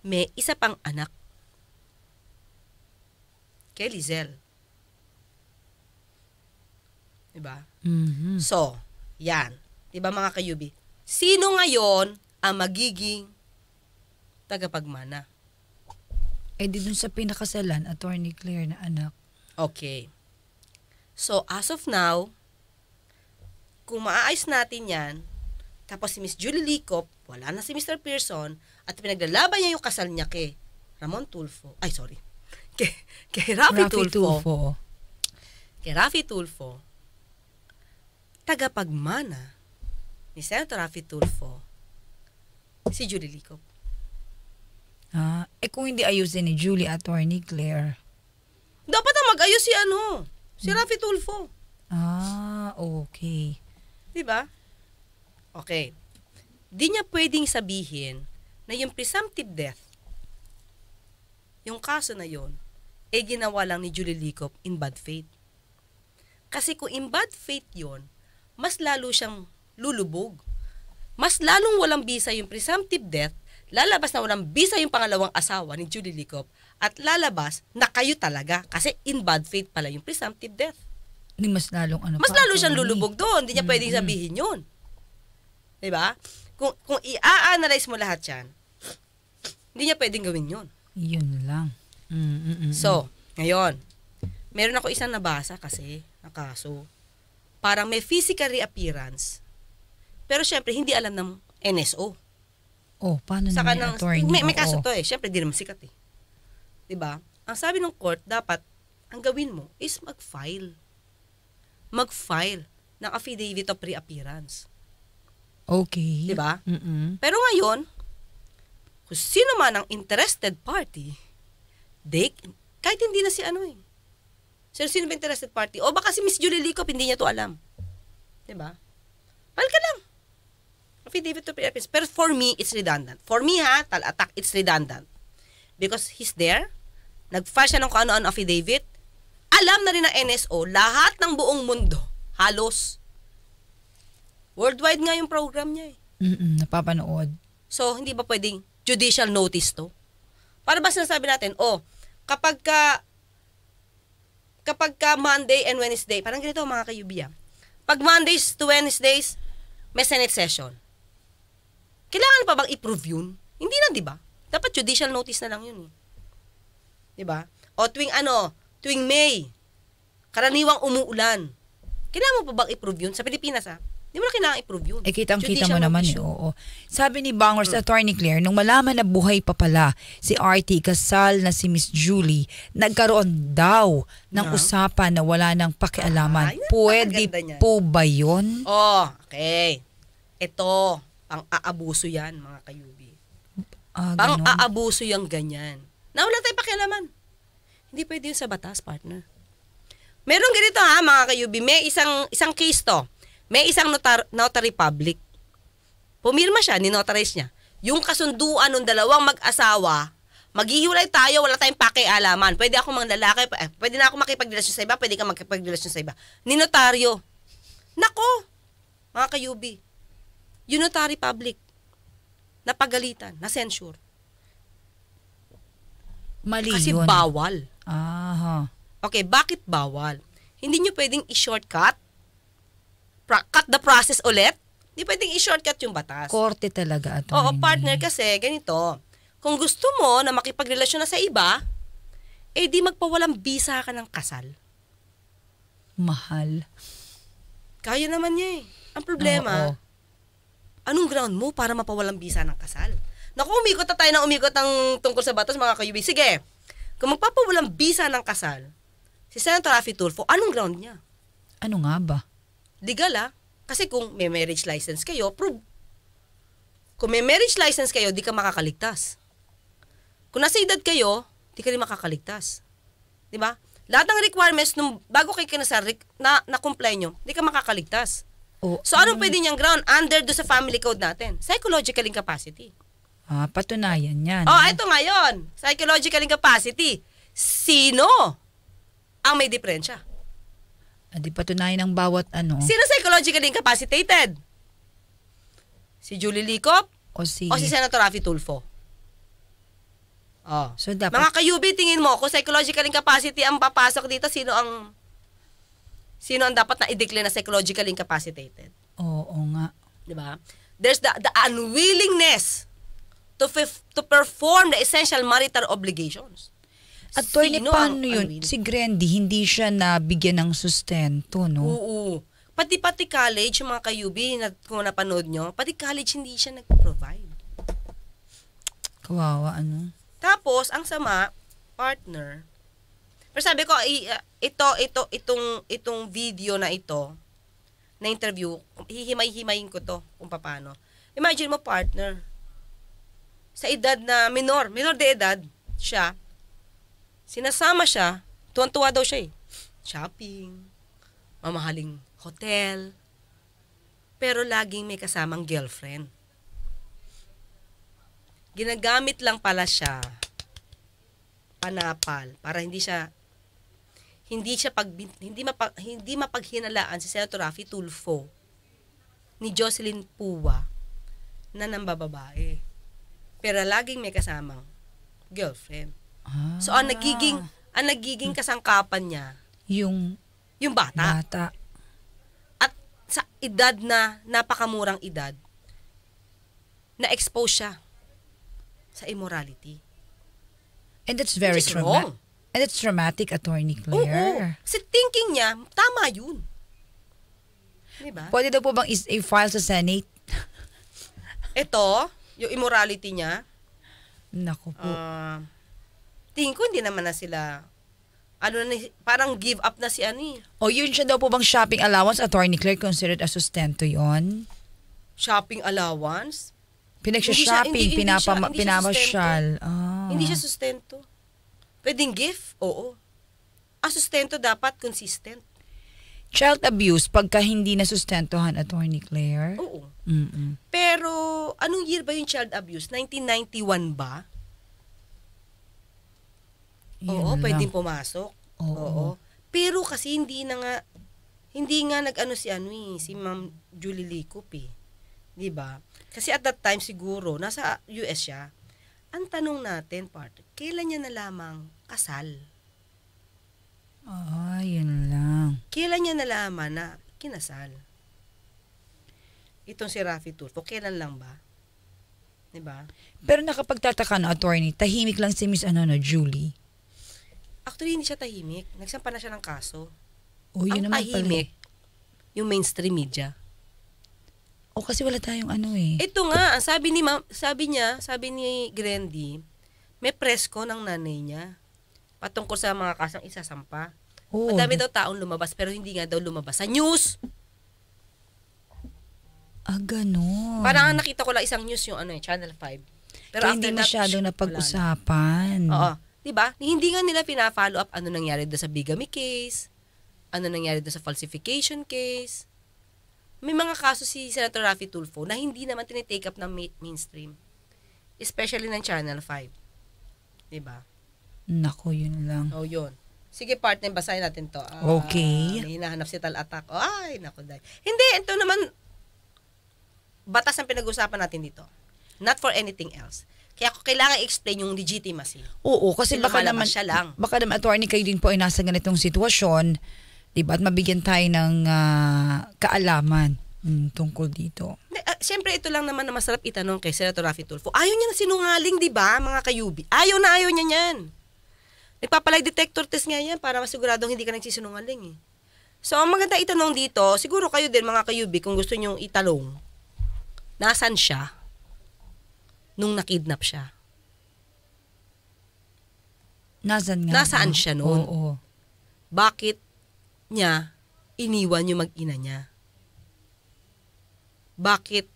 A: may isa pang anak kay Lizel. Diba?
D: Mm-hmm.
A: So, yan. Diba mga kayubi? Sino ngayon ang magiging tagapagmana? Eh
D: di dun sa pinakasalan, Attorney Claire na
A: anak. Okay. So as of now, kung maaayos natin yan, tapos si Miss Julie Licop, wala na si Mr. Pearson, at pinaglalaban niya yung kasal niya kay Ramon Tulfo. Ay, sorry. (laughs) Kay, kay Rafi, Rafi Tulfo. Tulfo. Kay Rafi Tulfo. Tagapagmana ni Senator Rafi Tulfo si Julie Licop.
D: Ah, eh kung hindi ayusin ni Julie Attorney Claire.
A: Dapat ang mag-ayos si ano, si Rafi Tulfo. Ah, okay. 'Di ba? Okay. Di niya pwedeng sabihin na yung presumptive death, yung e kaso na yon, eh ginawa lang ni Julie Licop in bad faith. Kasi kung in bad faith yon, mas lalo siyang lulubog. Mas lalong walang bisa yung presumptive death, lalabas na walang bisa yung pangalawang asawa ni Julie Licop at lalabas na kayo talaga kasi in bad faith pala yung presumptive death.
D: Ni mas lalong ano Mas lalo siyang lulubog
A: doon. Hindi niya mm, pwedeng mm. sabihin yun. 'Di ba? Kung kung i-analyze mo lahat 'yan, hindi niya pwedeng gawin 'yun.
D: 'Yun lang. Mm-mm-mm. So,
A: ngayon, meron ako isang nabasa kasi na kaso. Parang may physical reappearance pero syempre, hindi alam ng NSO.
D: Oh, paano Saka ng May, may kaso oh. to
A: eh. Syempre, di naman sikat eh. ba? Diba? Ang sabi ng court, dapat, ang gawin mo is mag-file. Mag-file ng affidavit of pre-appearance. Okay. ba? Diba? Pero ngayon, kung sino man ang interested party, they, kahit hindi na si ano eh. Sino, sino ba interested party? O baka si Miss Julie Licop, hindi niya to alam. ba? Diba? Mahal ka lang affidavit to appear. Pero for me, it's redundant. For me ha, tal attack, it's redundant. Because he's there, nag-file siya ng kung ano-ano affidavit, alam na rin ng NSO, lahat ng buong mundo, halos. Worldwide nga yung program niya
D: eh. Mm-mm, napapanood.
A: So, hindi ba pwedeng judicial notice to? Para ba sinasabi natin, oh, kapag ka, kapag ka Monday and Wednesday, parang ganito mga ka kayubiya. Ah. Pag Mondays to Wednesdays, may Senate session. Kailangan pa bang i-prove yun? Hindi na, di ba? Dapat judicial notice na lang yun. Eh. Di ba? O tuwing ano, tuwing May, karaniwang umuulan. Kailangan mo pa bang i-prove yun? Sa Pilipinas, ha? Hindi mo na kailangan i-prove yun. Eh, kitang-kita mo naman eh, oo.
D: Sabi ni Bangers hmm. Attorney Claire, nung malaman na buhay pa pala si RT kasal na si Miss Julie, nagkaroon daw ng no. Ah. usapan na wala nang pakialaman. Ah, Pwede po ba yun?
A: Oh, okay. Ito, ang aabuso yan, mga kayubi. Ah, ganun. Parang aabuso yung ganyan. Na wala tayo pakialaman. Hindi pwede yun sa batas, partner. Meron ganito ha, mga kayubi. May isang, isang case to. May isang notar, notary public. Pumirma siya, ninotarize niya. Yung kasunduan ng dalawang mag-asawa, maghihiwalay tayo, wala tayong pakialaman. Pwede ako mga lalaki, eh, pwede na ako makipagrelasyon sa iba, pwede ka makipagrelasyon sa iba. Ninotaryo. Nako, mga kayubi unitary public napagalitan, na-censure. Mali Kasi yun. bawal. Aha. Okay, bakit bawal? Hindi nyo pwedeng i-shortcut, pra- cut the process ulit. Hindi pwedeng i-shortcut yung batas. Korte talaga. Atty. Oo, partner kasi, ganito. Kung gusto mo na makipagrelasyon na sa iba, eh di magpawalang bisa ka ng kasal.
D: Mahal.
A: Kaya naman niya eh. Ang problema, Oo anong ground mo para mapawalang bisa ng kasal? Naku, umikot na tayo na umikot ang tungkol sa batas, mga kayubi. Sige, kung magpapawalang bisa ng kasal, si Senator Rafi Tulfo, anong ground niya? Ano nga ba? Legal ah. Kasi kung may marriage license kayo, prove. Kung may marriage license kayo, di ka makakaligtas. Kung nasa edad kayo, di ka rin makakaligtas. Di ba? Lahat ng requirements nung bago kayo kinasal, na, na-comply nyo, di ka makakaligtas. Oh, so, anong ah, pwede niyang ground? Under do sa family code natin. Psychological incapacity. Ah, patunayan yan. Oh, ito ngayon. Psychological incapacity. Sino ang may diferensya?
D: Ah, di patunayan ng bawat ano. Sino
A: psychological incapacitated? Si Julie Licop? O si... O si Senator Rafi Tulfo?
D: Oh. So, dapat... Mga
A: ka tingin mo, kung psychological incapacity ang papasok dito, sino ang Sino ang dapat na i-declare na psychologically incapacitated? Oo, nga. Di ba? There's the, the unwillingness to, to perform the essential marital obligations. Attorney, Sino paano yun? Si Grandy,
D: hindi siya nabigyan ng sustento, no? Oo.
A: Pati pati college, yung mga kayubi, na, kung napanood nyo, pati college hindi siya nag-provide.
D: Kawawa, ano?
A: Tapos, ang sama, partner, pero sabi ko, uh, ito, ito, itong, itong video na ito, na interview, hihimay-himayin ko to kung paano. Imagine mo partner, sa edad na minor, minor de edad, siya, sinasama siya, tuwan-tuwa daw siya eh. Shopping, mamahaling hotel, pero laging may kasamang girlfriend. Ginagamit lang pala siya panapal para hindi siya hindi siya pag, hindi, mapag, hindi mapaghinalaan si Senator Rafi Tulfo ni Jocelyn Puwa na nambababae. Pero laging may kasamang girlfriend. Ah. So ang ah. nagiging ang nagiging kasangkapan niya yung yung bata. Bata. At sa edad na napakamurang edad na expose siya sa immorality.
D: And that's very wrong. And it's dramatic, Attorney Claire.
A: Oo, Si thinking niya, tama yun. Diba? Pwede daw po bang i-file sa Senate? Ito, yung immorality niya. Nako po. Uh, tingin ko hindi naman na sila ano na, parang give up na si Ani. eh.
D: O yun siya daw po bang shopping allowance, Attorney Claire, considered as sustento yon
A: Shopping allowance? Pinagsya-shopping, pinapamasyal.
D: Ah. Hindi siya
A: sustento. Pwedeng gift? Oo. Ang ah, sustento dapat consistent.
D: Child abuse pagka hindi nasustentohan, Attorney
A: Claire? Oo. Mm-mm. Pero anong year ba yung child abuse? 1991 ba? Yan Oo, pwedeng pumasok. Oo. Oo. Pero kasi hindi na nga hindi nga nag-ano si ano eh, si Ma'am Julie Licop eh. 'Di ba? Kasi at that time siguro nasa US siya. Ang tanong natin, part, kailan niya nalamang kasal. Ah, yun lang. Kailan niya nalaman na kinasal? Itong si Rafi Tulfo, kailan lang ba? Diba? Pero nakapagtataka
D: na, attorney, tahimik lang si Miss ano, no, Julie.
A: Actually, hindi siya tahimik. Nagsampa na siya ng kaso. Oh, yun Ang naman tahimik, pala. yung mainstream media. O oh, kasi wala tayong ano eh. Ito nga, ang sabi ni ma- sabi niya, sabi ni Grandy, may presko ng nanay niya patungkol sa mga kasang isasampa. Oh, Madami daw taong lumabas pero hindi nga daw lumabas sa news. Ah, ganun. Parang ang nakita ko lang isang news yung ano eh, Channel 5. Pero hindi masyado
D: na pag-usapan. Oo.
A: Di ba? Hindi nga nila pina-follow up ano nangyari doon sa bigamy case, ano nangyari doon sa falsification case. May mga kaso si Senator Rafi Tulfo na hindi naman tinitake up ng mainstream. Especially ng Channel 5. Di ba?
D: Nako, yun lang. Oh,
A: yun. Sige, partner, basahin natin to. Uh, okay. Ah, may hinahanap si Tal Attack. Oh, ay, nako, dahil. Hindi, ito naman, batas ang pinag-usapan natin dito. Not for anything else. Kaya ko kailangan i-explain yung legitimacy. Oo, kasi, kasi baka naman, siya lang. baka naman,
D: attorney, kayo din po ay nasa ganitong sitwasyon, di ba, At mabigyan tayo ng uh, kaalaman mm, tungkol dito.
A: Uh, Siyempre, ito lang naman na masarap itanong kay Senator Rafi Tulfo. Ayaw niya na sinungaling, di ba, mga kayubi? Ayaw na ayaw niya niyan. Nagpapalay detector test nga yan para masiguradong hindi ka nagsisinungaling eh. So, ang maganda itanong dito, siguro kayo din mga kayubi kung gusto nyong italong, nasan siya nung nakidnap siya? Nasaan nga? Nasaan siya noon? Oo. Oh, Bakit niya iniwan yung mag-ina niya? Bakit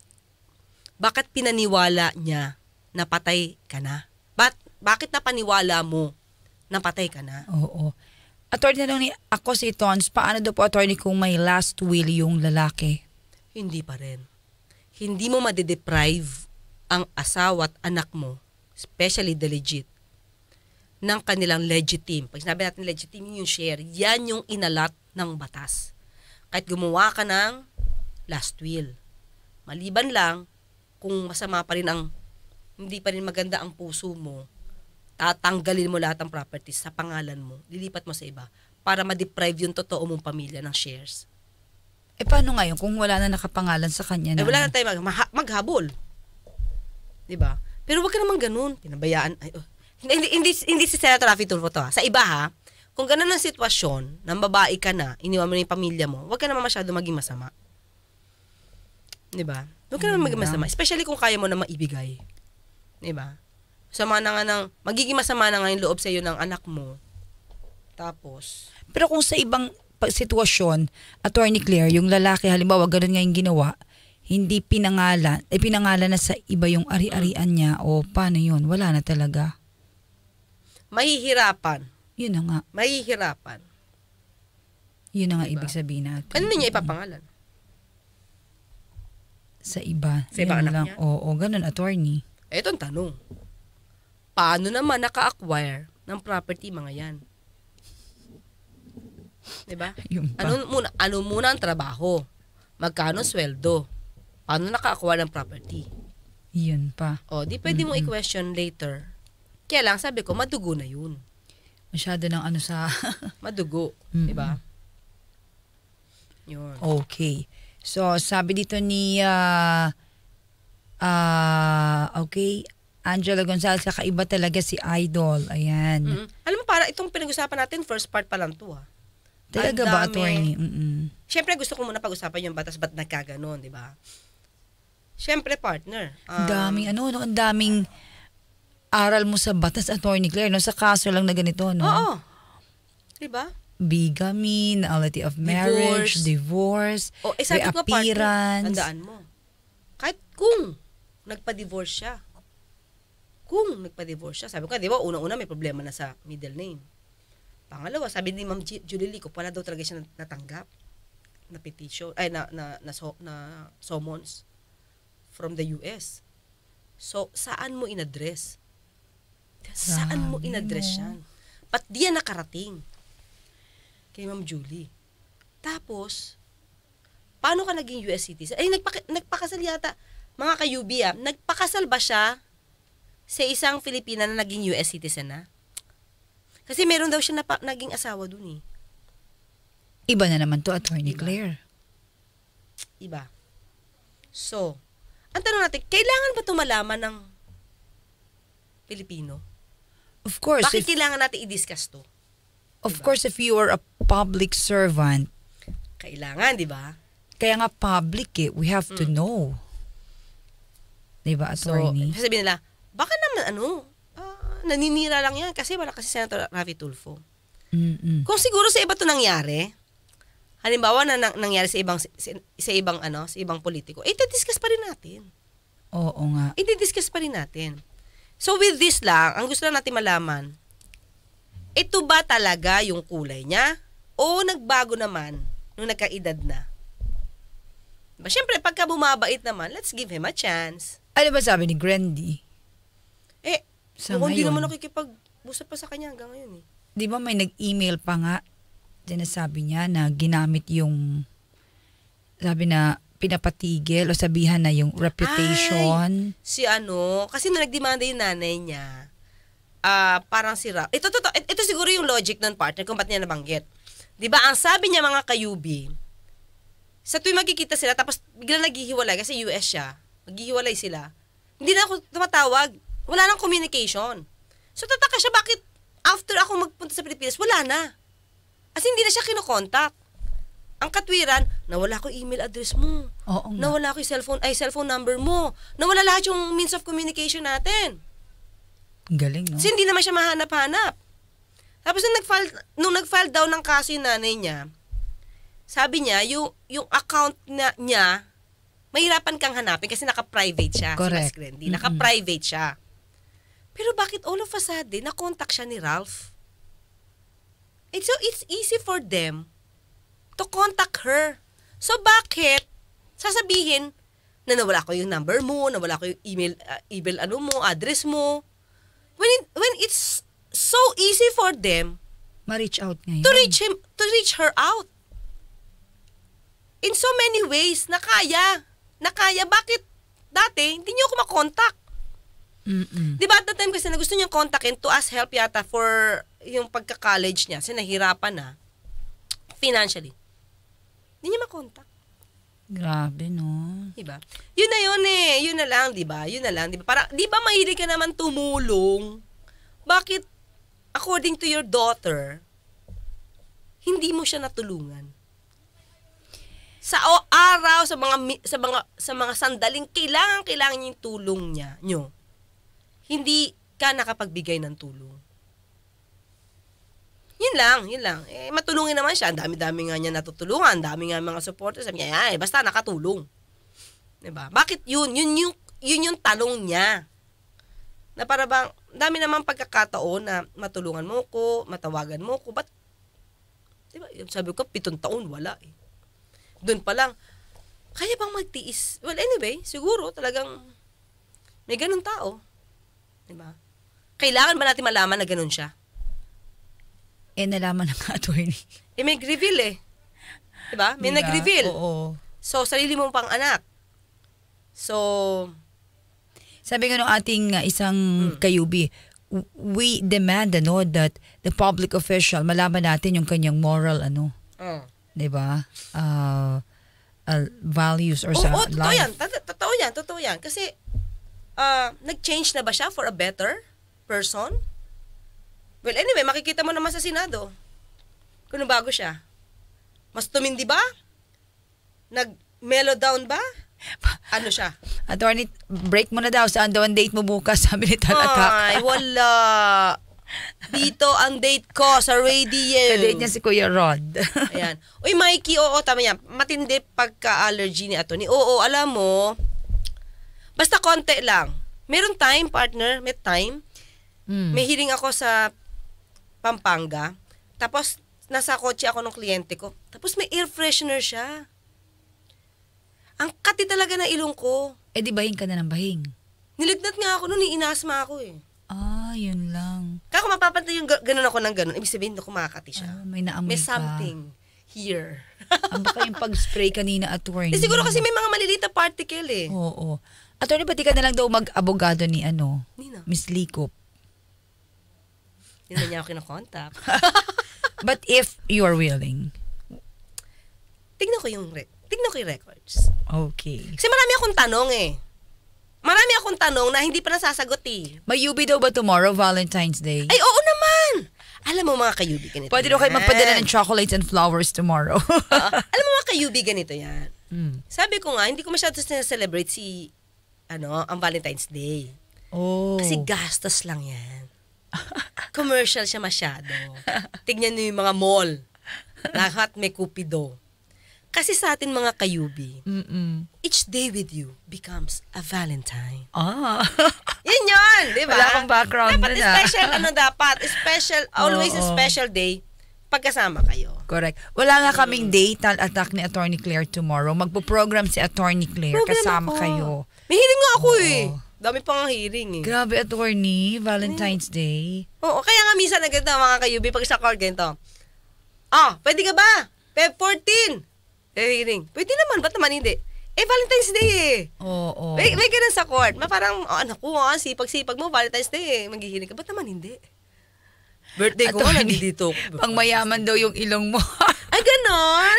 A: bakit pinaniwala niya na patay ka na? Bak- bakit napaniwala mo napatay ka na. Oo. Attorney,
D: tanong ni ako si Tons, paano daw po attorney kung may last will yung lalaki?
A: Hindi pa rin. Hindi mo madedeprive ang asawa at anak mo, especially the legit, ng kanilang legitim. Pag sinabi natin legitim, yung share, yan yung inalat ng batas. Kahit gumawa ka ng last will. Maliban lang kung masama pa rin ang, hindi pa rin maganda ang puso mo, tatanggalin mo lahat ng properties sa pangalan mo, lilipat mo sa iba para ma-deprive yung totoo mong pamilya ng shares.
D: Eh paano ngayon kung wala na nakapangalan
A: sa kanya na? Eh wala na tayo mag maghabol. 'Di ba? Pero wag ka naman ganoon, pinabayaan. Ay, oh. hindi, hindi, hindi si Senator Rafi Tulfo to ha. Sa iba ha, kung ganun ang sitwasyon, nang babae ka na, iniwan mo na yung pamilya mo, wag ka naman masyado maging masama. 'Di ba? Wag ka naman maging masama. Especially kung kaya mo na maibigay. 'Di ba? sama na nga ng, magiging masama na nga yung loob sa'yo ng anak mo. Tapos.
D: Pero kung sa ibang sitwasyon, Attorney Claire, yung lalaki halimbawa ganun nga yung ginawa, hindi pinangalan, eh pinangalan na sa iba yung ari-arian niya o paano yun? Wala na talaga.
A: Mahihirapan.
D: Yun na nga. Mahihirapan. Yun na nga diba? ibig sabihin natin.
A: Ano na niya ipapangalan?
D: Sa iba. Sa iba anak lang. niya? Oo, ganun, attorney.
A: Eh, ito tanong paano naman naka-acquire ng property mga yan? 'Di ba? Ano muna ano muna ang trabaho? Magkano sweldo? Paano naka-acquire ng property? Yun pa. O, di pwede mm-hmm. mong i-question later. Kaya lang sabi ko madugo na 'yun. Masyado ng ano sa (laughs) madugo,
D: mm-hmm. 'di ba? Yun. Okay. So, sabi dito ni uh, uh, okay, Angela Gonzalez, kakaiba talaga si Idol. Ayan. Mm-hmm.
A: Alam mo, para itong pinag-usapan natin, first part pa lang to ha. Ah. Talaga ba, attorney? Mm-mm. Siyempre, gusto ko muna pag-usapan yung batas, ba't nagkaganon, di ba? Siyempre, partner. Um, daming,
D: ano, no, ang daming aral mo sa batas, attorney Claire, no? Sa kaso lang na ganito, no? Oo. Di ba? Bigamy, nullity of marriage,
A: divorce,
D: divorce o, oh, eh, sabi ko, partner, tandaan mo.
A: Kahit kung nagpa-divorce siya, kung nagpa-divorce siya. Sabi ko, ah, di ba, una-una may problema na sa middle name. Pangalawa, sabi ni Ma'am Julie Lee ko, pala daw talaga siya natanggap na petition, ay, na, na, na, so, na summons from the US. So, saan mo inaddress? Saan mo inaddress yan? Ba't di yan nakarating? Kay Ma'am Julie. Tapos, paano ka naging US citizen? Ay, nagpaka, nagpakasal yata. Mga ka-UB ah, nagpakasal ba siya sa isang Filipina na naging US citizen na. Kasi meron daw siya na naging asawa dun eh.
D: Iba na naman to, Attorney Iba. Claire.
A: Iba. So, ang tanong natin, kailangan ba malaman ng Pilipino? Of course. Bakit if, kailangan natin i-discuss to?
D: Of diba? course, if you are a public servant.
A: Kailangan, di ba?
D: Kaya nga public eh, we have mm. to know. Di ba, attorney? So, sabi
A: nila, baka naman ano, uh, naninira lang yan kasi wala kasi Senator Rafi Tulfo. Mm-mm. Kung siguro sa iba to nangyari, halimbawa na nangyari sa ibang sa, sa ibang ano, sa ibang politiko, eh discuss pa rin natin. Oo nga. Eh, i discuss pa rin natin. So with this lang, ang gusto lang natin malaman, ito ba talaga yung kulay niya o nagbago naman nung nagkaedad na? Diba? Siyempre, pagka bumabait naman, let's give him a chance. Ano ba sabi ni Grandy? Eh,
D: sa kung hindi naman
A: nakikipag-usap pa sa kanya hanggang ngayon eh.
D: Di ba may nag-email pa nga, sinasabi niya na ginamit yung, sabi na, pinapatigil o sabihan na yung reputation. Ay,
A: si ano, kasi na nagdemanda yung nanay niya, uh, parang si Ralph. Ito, ito, ito, ito siguro yung logic ng partner kung ba't niya nabanggit. Di ba ang sabi niya mga kayubi, sa tuwing magkikita sila, tapos bigla naghihiwalay, kasi US siya, maghihiwalay sila, hindi na ako tumatawag wala nang communication. So tataka siya bakit after ako magpunta sa Pilipinas, wala na. As hindi na siya kinokontakt. Ang katwiran, nawala ko email address mo. Oo nga. Nawala ko yung cellphone, ay cellphone number mo. Nawala lahat yung means of communication natin. Galing, no? So, hindi naman siya mahanap-hanap. Tapos nung nag-file, nung nag-file daw ng kaso yung nanay niya, sabi niya, yung, yung account na, niya, mahirapan kang hanapin kasi naka-private siya. Correct. Si Naka-private siya. Mm-hmm. Pero bakit all of a sudden, nakontak siya ni Ralph? And so, it's easy for them to contact her. So, bakit sasabihin na nawala ko yung number mo, nawala ko yung email, uh, email ano mo, address mo? When, it, when it's so easy for them ma-reach out ngayon. To reach him, to reach her out. In so many ways, na nakaya. Nakaya. Bakit dati, hindi niyo ako makontak? Mm-mm. Diba at the time kasi na gusto niyang kontakin to ask help yata for yung pagka-college niya kasi nahirapan na financially. Hindi niya makontak. Grabe, no? Diba? Yun na yun eh. Yun na lang, diba? Yun na lang, diba? Para, di ba mahilig ka naman tumulong? Bakit, according to your daughter, hindi mo siya natulungan? Sa araw, sa mga, sa mga, sa mga sandaling, kailangan, kailangan niya yung tulong niya, nyo hindi ka nakapagbigay ng tulong. Yun lang, yun lang. Eh, matulungin naman siya. Ang dami-dami nga niya natutulungan. Ang dami nga mga supporters. Sabi niya, ay, basta nakatulong. ba diba? Bakit yun? Yun yung, yun yung talong niya. Na para bang, dami naman pagkakataon na matulungan mo ko, matawagan mo ko. Ba't, diba, sabi ko, pitong taon, wala eh. Doon pa lang, kaya bang magtiis? Well, anyway, siguro talagang may ganun tao. Di ba? Kailangan ba natin malaman na ganun siya?
D: Eh, nalaman ng (laughs) attorney.
A: Eh, may reveal eh. Di ba? May diba? nag-reveal. Oo. So, sarili mong pang anak. So, sabi nga
D: nung ating uh, isang hmm. kayubi, we demand ano that the public official malaman natin yung kanyang moral ano. Mm. Oh. 'Di ba? Uh, uh, values or oh, sa oh, totoo life. yan.
A: Totoo yan, totoo yan. Kasi uh, nag-change na ba siya for a better person? Well, anyway, makikita mo naman sa Senado. Kung bago siya. Mas tumindi ba? Nag-mellow down ba? (laughs) Ano siya?
D: Attorney, break mo na daw. Saan daw ang date mo bukas? (laughs) sa ni attack? Ay,
A: wala. Dito ang date ko sa radio. Sa (laughs) date niya si Kuya Rod. Ayan. Uy, Mikey, oo, tama yan. Matindi pagka-allergy ni Atty. Oo, alam mo, Basta konti lang. Meron time, partner. May time. Mm. May hiling ako sa Pampanga. Tapos, nasa kotse ako ng kliyente ko. Tapos, may air freshener siya. Ang kati talaga ng ilong ko. Eh, di bahing ka na ng bahing. Nilignat nga ako noon. Iinasma ako eh. Ah, yun lang. Kaya kung mapapantay yung ganun ako ng ganun, ibig sabihin na kumakati siya. Ah, may naamoy May something here. Ang ah, baka yung pag-spray kanina at (laughs) work. Eh, siguro kasi may mga malilita
D: particle eh. Oo. oo. Attorney, pati ka na lang daw mag-abogado ni ano? Nino? Miss Likop.
A: Hindi niya ako kinakontakt. (laughs) But if
D: you are willing.
A: Tignan ko yung tignan ko yung records.
D: Okay.
A: Kasi marami akong tanong eh. Marami akong tanong na hindi pa nasasagot eh. May UB daw ba tomorrow, Valentine's Day? Ay, oo naman! Alam mo mga kayubi ganito Pwede daw kayo magpadala ng chocolates
D: and flowers tomorrow. uh,
A: (laughs) alam mo mga kayubi ganito yan. Mm. Sabi ko nga, hindi ko masyado sineselebrate si ano, ang Valentine's Day. Oh. Kasi gastos lang yan. (laughs) Commercial siya masyado. Tignan niyo yung mga mall. Lahat may kupido. Kasi sa atin mga kayubi, Mm-mm. each day with you becomes a Valentine. Ah. (laughs) yun yun, di ba? Wala akong background dapat na. Ah. special, ano dapat? Special, always oh, a special day pagkasama kayo.
D: Correct. Wala nga kaming mm. day tal attack ni Attorney Claire tomorrow. Magpo-program si Attorney Claire Program kasama ako. kayo.
A: May hearing nga ako Oo. eh. Dami pang hearing eh. Grabe, attorney. Valentine's hmm. Day. Oo, kaya nga misa na ganito mga ka-UB, pag isa call ganito. Ah, pwede ka ba? Feb 14! Eh, hearing. Pwede naman, ba't naman hindi? Eh, Valentine's Day eh. Oo. May, may ganun sa court. Ma, parang, oh, ah, anak ko, ah, sipag-sipag mo, Valentine's Day eh. Maghihiling ka. Ba't naman hindi? Birthday ko, Attorney. (laughs) nandito. Pang mayaman daw yung ilong mo. (laughs) Ay, ganon.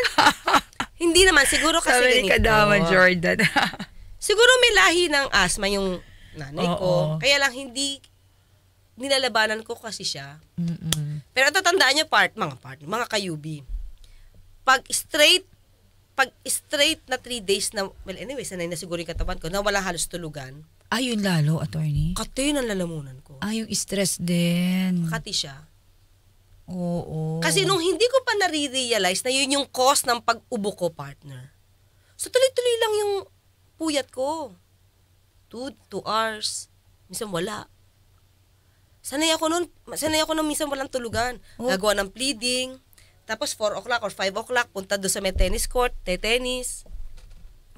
A: (laughs) hindi naman. Siguro kasi Sorry ganito. ka daman, Jordan. Siguro may lahi ng asthma yung nanay Oo. ko. Kaya lang hindi nilalabanan ko kasi siya. Mm-mm. Pero ito tandaan niyo part, mga part, mga kayubi. Pag straight pag straight na 3 days na, well anyway, sanay na siguro yung katawan ko, na wala halos tulugan. Ayun ah, lalo, attorney. Kati yun ang lalamunan ko. Ay, ah, yung stress din. Kati siya. Oo. Kasi nung hindi ko pa nare-realize na yun yung cause ng pag-ubo ko, partner. So tuloy-tuloy lang yung puyat ko. Two, two hours. Minsan wala. Sanay ako noon, sanay ako nun minsan walang tulugan. Oh. Gagawa ng pleading. Tapos 4 o'clock or 5 o'clock, punta doon sa may tennis court, te-tennis.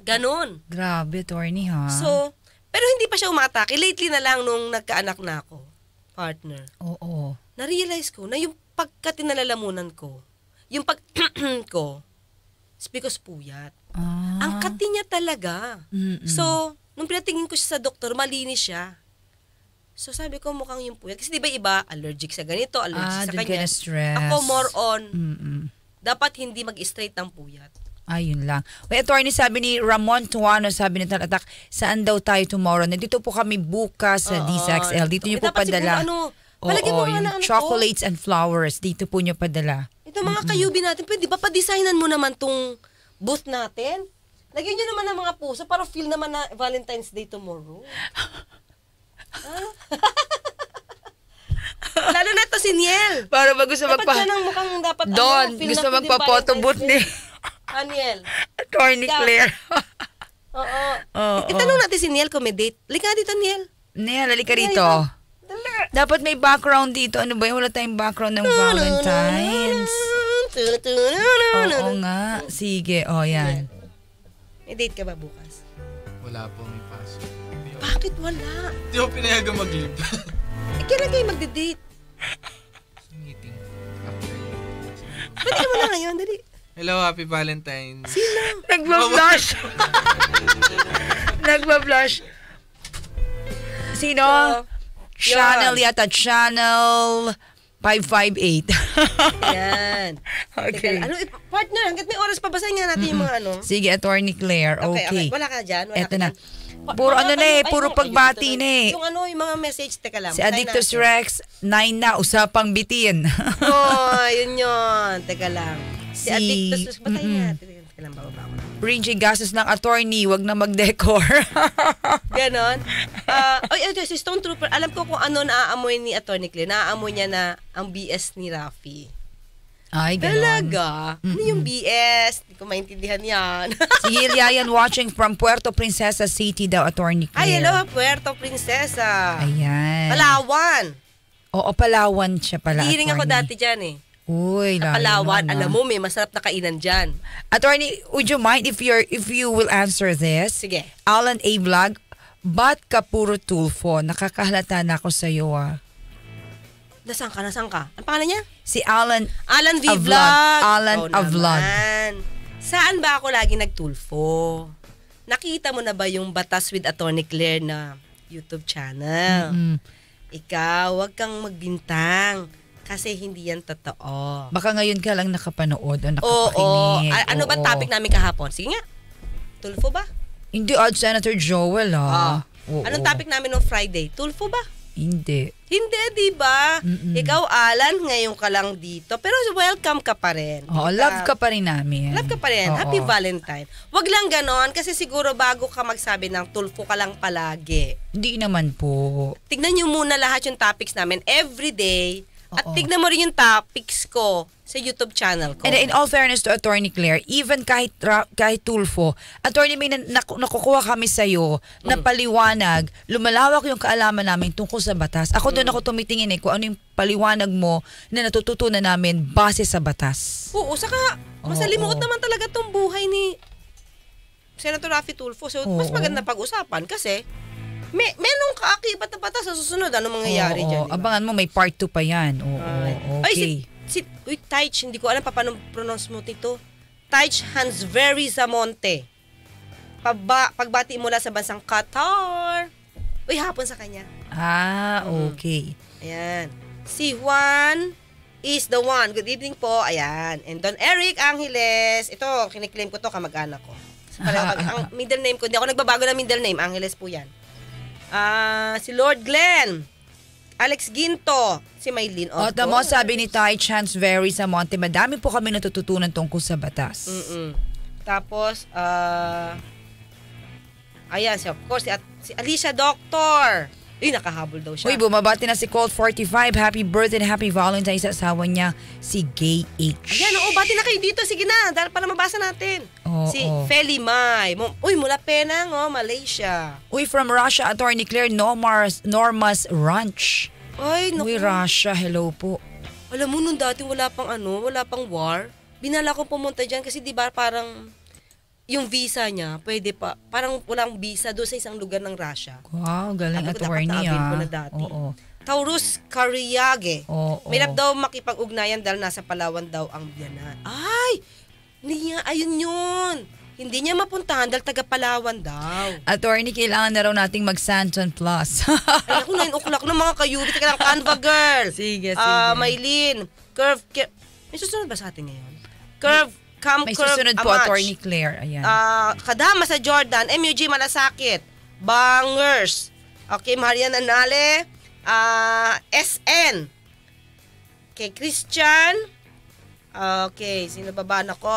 A: Ganon.
D: Grabe, attorney ha. So,
A: pero hindi pa siya umatake. Lately na lang nung nagkaanak na ako, partner. Oo. Oh, oh. Na-realize ko na yung pagkatinalalamunan ko, yung pag (clears throat) ko, it's because puyat. Ah. Ang kati niya talaga. Mm-mm. So, nung pinatingin ko siya sa doktor, malinis siya. So sabi ko mukhang yung puyat. Kasi di ba iba, allergic sa ganito, allergic ah, sa kanya. stress. Ako more on, Mm-mm. dapat hindi mag-straight ng puyat.
D: Ayun lang. Well, attorney, sabi ni Ramon Tuano, sabi ni Talatak, saan daw tayo tomorrow? Nandito po kami bukas sa uh, DSXL. Dito niyo po padala. Siguro, ano, palagi Oo, mo yung ano, chocolates oh. and flowers. Dito po niyo padala.
A: Ito mga mm-hmm. kayubi natin, pwede ba pa-designan mo naman tong booth natin. Lagyan nyo naman ng mga puso para feel naman na Valentine's Day tomorrow. ah? Lalo na to si Niel. Para ba gusto magpa... Dapat ng mukhang dapat... Don, ano, gusto magpa-photo booth ni... Aniel. Attorney Claire. Oo. Oh, oh. Itanong natin si Niel kung may date. Lika dito, Niel. Niel, halika rito.
D: Dala. Dapat may background dito. Ano ba yun? Wala tayong background ng Valentine's.
A: Oo nga.
D: Sige, o oh, yan.
A: May date ka ba bukas?
B: Wala po, may pasok.
A: Bakit wala? Hindi ako pinayagang mag-leave. (laughs) eh, kailan kayo magde-date? Sa meeting. After. Ba't ka wala ngayon? Dali. Hello, happy Valentine. Sino? (laughs) Nagba-blush.
D: (laughs) Nagba-blush. Sino? So, Chanel yata. Channel. 558. Yan.
A: (laughs) Okay. Teka, ano, eh, partner, hanggat may oras pabasahin nga natin mm-hmm. yung mga ano.
D: Sige, Attorney Claire. Okay. okay. okay. Wala
A: ka dyan. Wala Eto ka na.
D: Dyan. Puro ano na eh, puro oh, pagbati na eh. Yung
A: ano, yung mga message, teka lang. Si Addictus Rex,
D: nine na, usapang bitin. Oo,
A: oh, yun yun. Teka lang. Si, si Addictus Rex, batayin mm-mm. natin Kailan bababa ako? Rinji gases ng attorney, wag na mag-decor. (laughs) Ganon. Uh, oh, ito, si Stone Trooper, alam ko kung ano naaamoy ni attorney Claire. Naaamoy niya na ang BS ni Rafi. Ay, ganun. Talaga? mm Ano yung BS? Hindi ko maintindihan yan. (laughs) si Yayan watching from Puerto
D: Princesa City daw, Attorney Claire. Ay, hello,
A: Puerto Princesa.
D: Ayan.
A: Palawan.
D: Oo, Palawan siya pala. Hihiring ako dati dyan eh. Uy, sa Palawan, alam ah. mo, may masarap na kainan dyan. Attorney, would you mind if you're if you will answer this? Sige. Alan A. Vlog, ba't ka puro Tulfo? Nakakahalata na ako sa iyo ah.
A: Nasaan ka? Nasaan ka? Ang pangalan niya? Si Alan Alan V. Vlog. Alan oh, Vlog. Saan ba ako lagi nagtulfo? Nakita mo na ba yung Batas with Attorney Claire na YouTube channel? Mm-hmm. Ikaw, wag kang magbintang kasi hindi yan totoo.
D: Baka ngayon ka lang nakapanood o nakapakinig. Oo. oo. A- ano oo. ba topic namin
A: kahapon? Sige nga. Tulfo ba?
D: Hindi, Odd Senator Joel, ha? Ah. ah. Oo. Anong topic
A: namin no Friday? Tulfo ba? Hindi. Hindi, di ba? Ikaw, Alan, ngayon ka lang dito. Pero welcome ka pa rin. Oo, diba? love ka pa rin namin. Love ka pa rin. Oo. Happy Valentine. Huwag lang ganon, kasi siguro bago ka magsabi ng tulfo ka lang palagi.
D: Hindi naman po.
A: Tignan nyo muna lahat yung topics namin. Every day, at tignan mo rin yung topics ko sa YouTube channel ko. And in
D: all fairness to Attorney Claire, even kahit, kahit Tulfo, Attorney May, na, nakukuha kami sa'yo mm. na paliwanag, lumalawak yung kaalaman namin tungkol sa batas. Ako doon mm. ako tumitingin eh kung ano yung paliwanag mo na natututunan namin base sa batas.
A: Oo, saka masalimuot naman talaga tong buhay ni Senator Rafi Tulfo. So, mas maganda pag-usapan kasi may, meron kaakibat na bata sa susunod. Ano mangyayari oo, dyan?
D: Diba? Abangan mo, may part 2 pa yan. Oo, Ay. Ah. okay. Ay, si,
A: si, uy, Taich, hindi ko alam pa paano pronounce mo ito. Taich Hansveri Zamonte. Pagba, pagbati mula sa bansang Qatar. Uy, hapon sa kanya.
D: Ah, mm-hmm. okay. Mm.
A: Ayan. Si Juan is the one. Good evening po. Ayan. And Don Eric Angeles. Ito, kiniklaim ko to kamag-anak ko. Pareho, (laughs) ang middle name ko. Hindi ako nagbabago ng middle name. Angeles po yan. Uh, si Lord Glenn. Alex Ginto, si Maylin. Of o, tamo sabi
D: ni Ty Chance Very sa Monte. Madami po kami natututunan tungkol sa batas.
A: Mm-mm. Tapos, uh, ayan, si, of course, si, si Alicia Doctor. Uy, nakahabol daw siya. Uy, bumabati na si Colt
D: 45. Happy birthday and happy Valentine's sa asawa niya, si Gay H.
A: Ayan, oo, bati na kayo dito. Sige na, dahil para mabasa natin. Oo, si oo. Feli Mai. Uy, mula Penang, oh, Malaysia.
D: Uy, from Russia, Attorney Claire Normas, Normas Ranch. Ay, naku. Uy, Russia, hello po.
A: Alam mo, nung dati wala pang ano, wala pang war. Binala kong pumunta dyan kasi di ba parang yung visa niya, pwede pa, parang walang visa doon sa isang lugar ng Russia.
D: Wow, galing at attorney ah. Ko na dati. Oo.
A: Taurus Kariage. Oo. Mahirap daw makipag-ugnayan dahil nasa Palawan daw ang biyanan. Ay! Hindi niya, ayun yun. Hindi niya mapuntahan dahil taga Palawan daw. Attorney, kailangan na raw
D: nating mag Santon
A: Plus. (laughs) Ay, ako 9 o'clock na mga kayuri. Teka lang, Canva girl. Sige, ah, sige. Uh, Maylin, Curve, Curve. May susunod ba sa atin ngayon? Curve, Cam May susunod po, Amach. Attorney
D: Claire. Ayan.
A: Uh, Kadama sa Jordan, MUG Malasakit, Bangers, okay, Marian Anale, uh, ah, SN, okay, Christian, okay, sino ba ba na ko?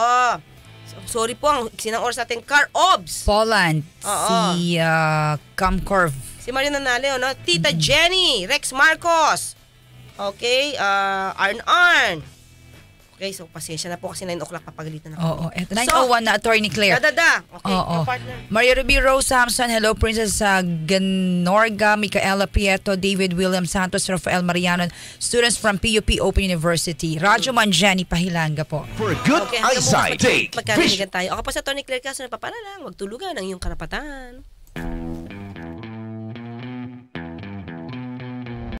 A: Sorry po, ang sinang oras natin, Car Obs. Poland, Oo.
D: si uh, ah, Camcorv.
A: Si Marian Anale, ano? Tita mm. Jenny, Rex Marcos, okay, uh, Arn Arn, Okay, so pasensya na po kasi 9 o'clock papagalitan na Oo, oh, oh, eto. 9.01 so, na
D: Attorney Claire. Dadada. Okay, oh, oh. partner. Maria Ruby Rose Samson, hello Princess uh, Ganorga, Micaela Prieto, David William Santos, Rafael Mariano, students from PUP Open University. Radyo Manjani, Pahilanga po. For good okay, eyesight, take Magkarinigan
A: tayo. Ako pa sa Attorney Claire Castro, napapala lang, huwag tulugan ang iyong karapatan.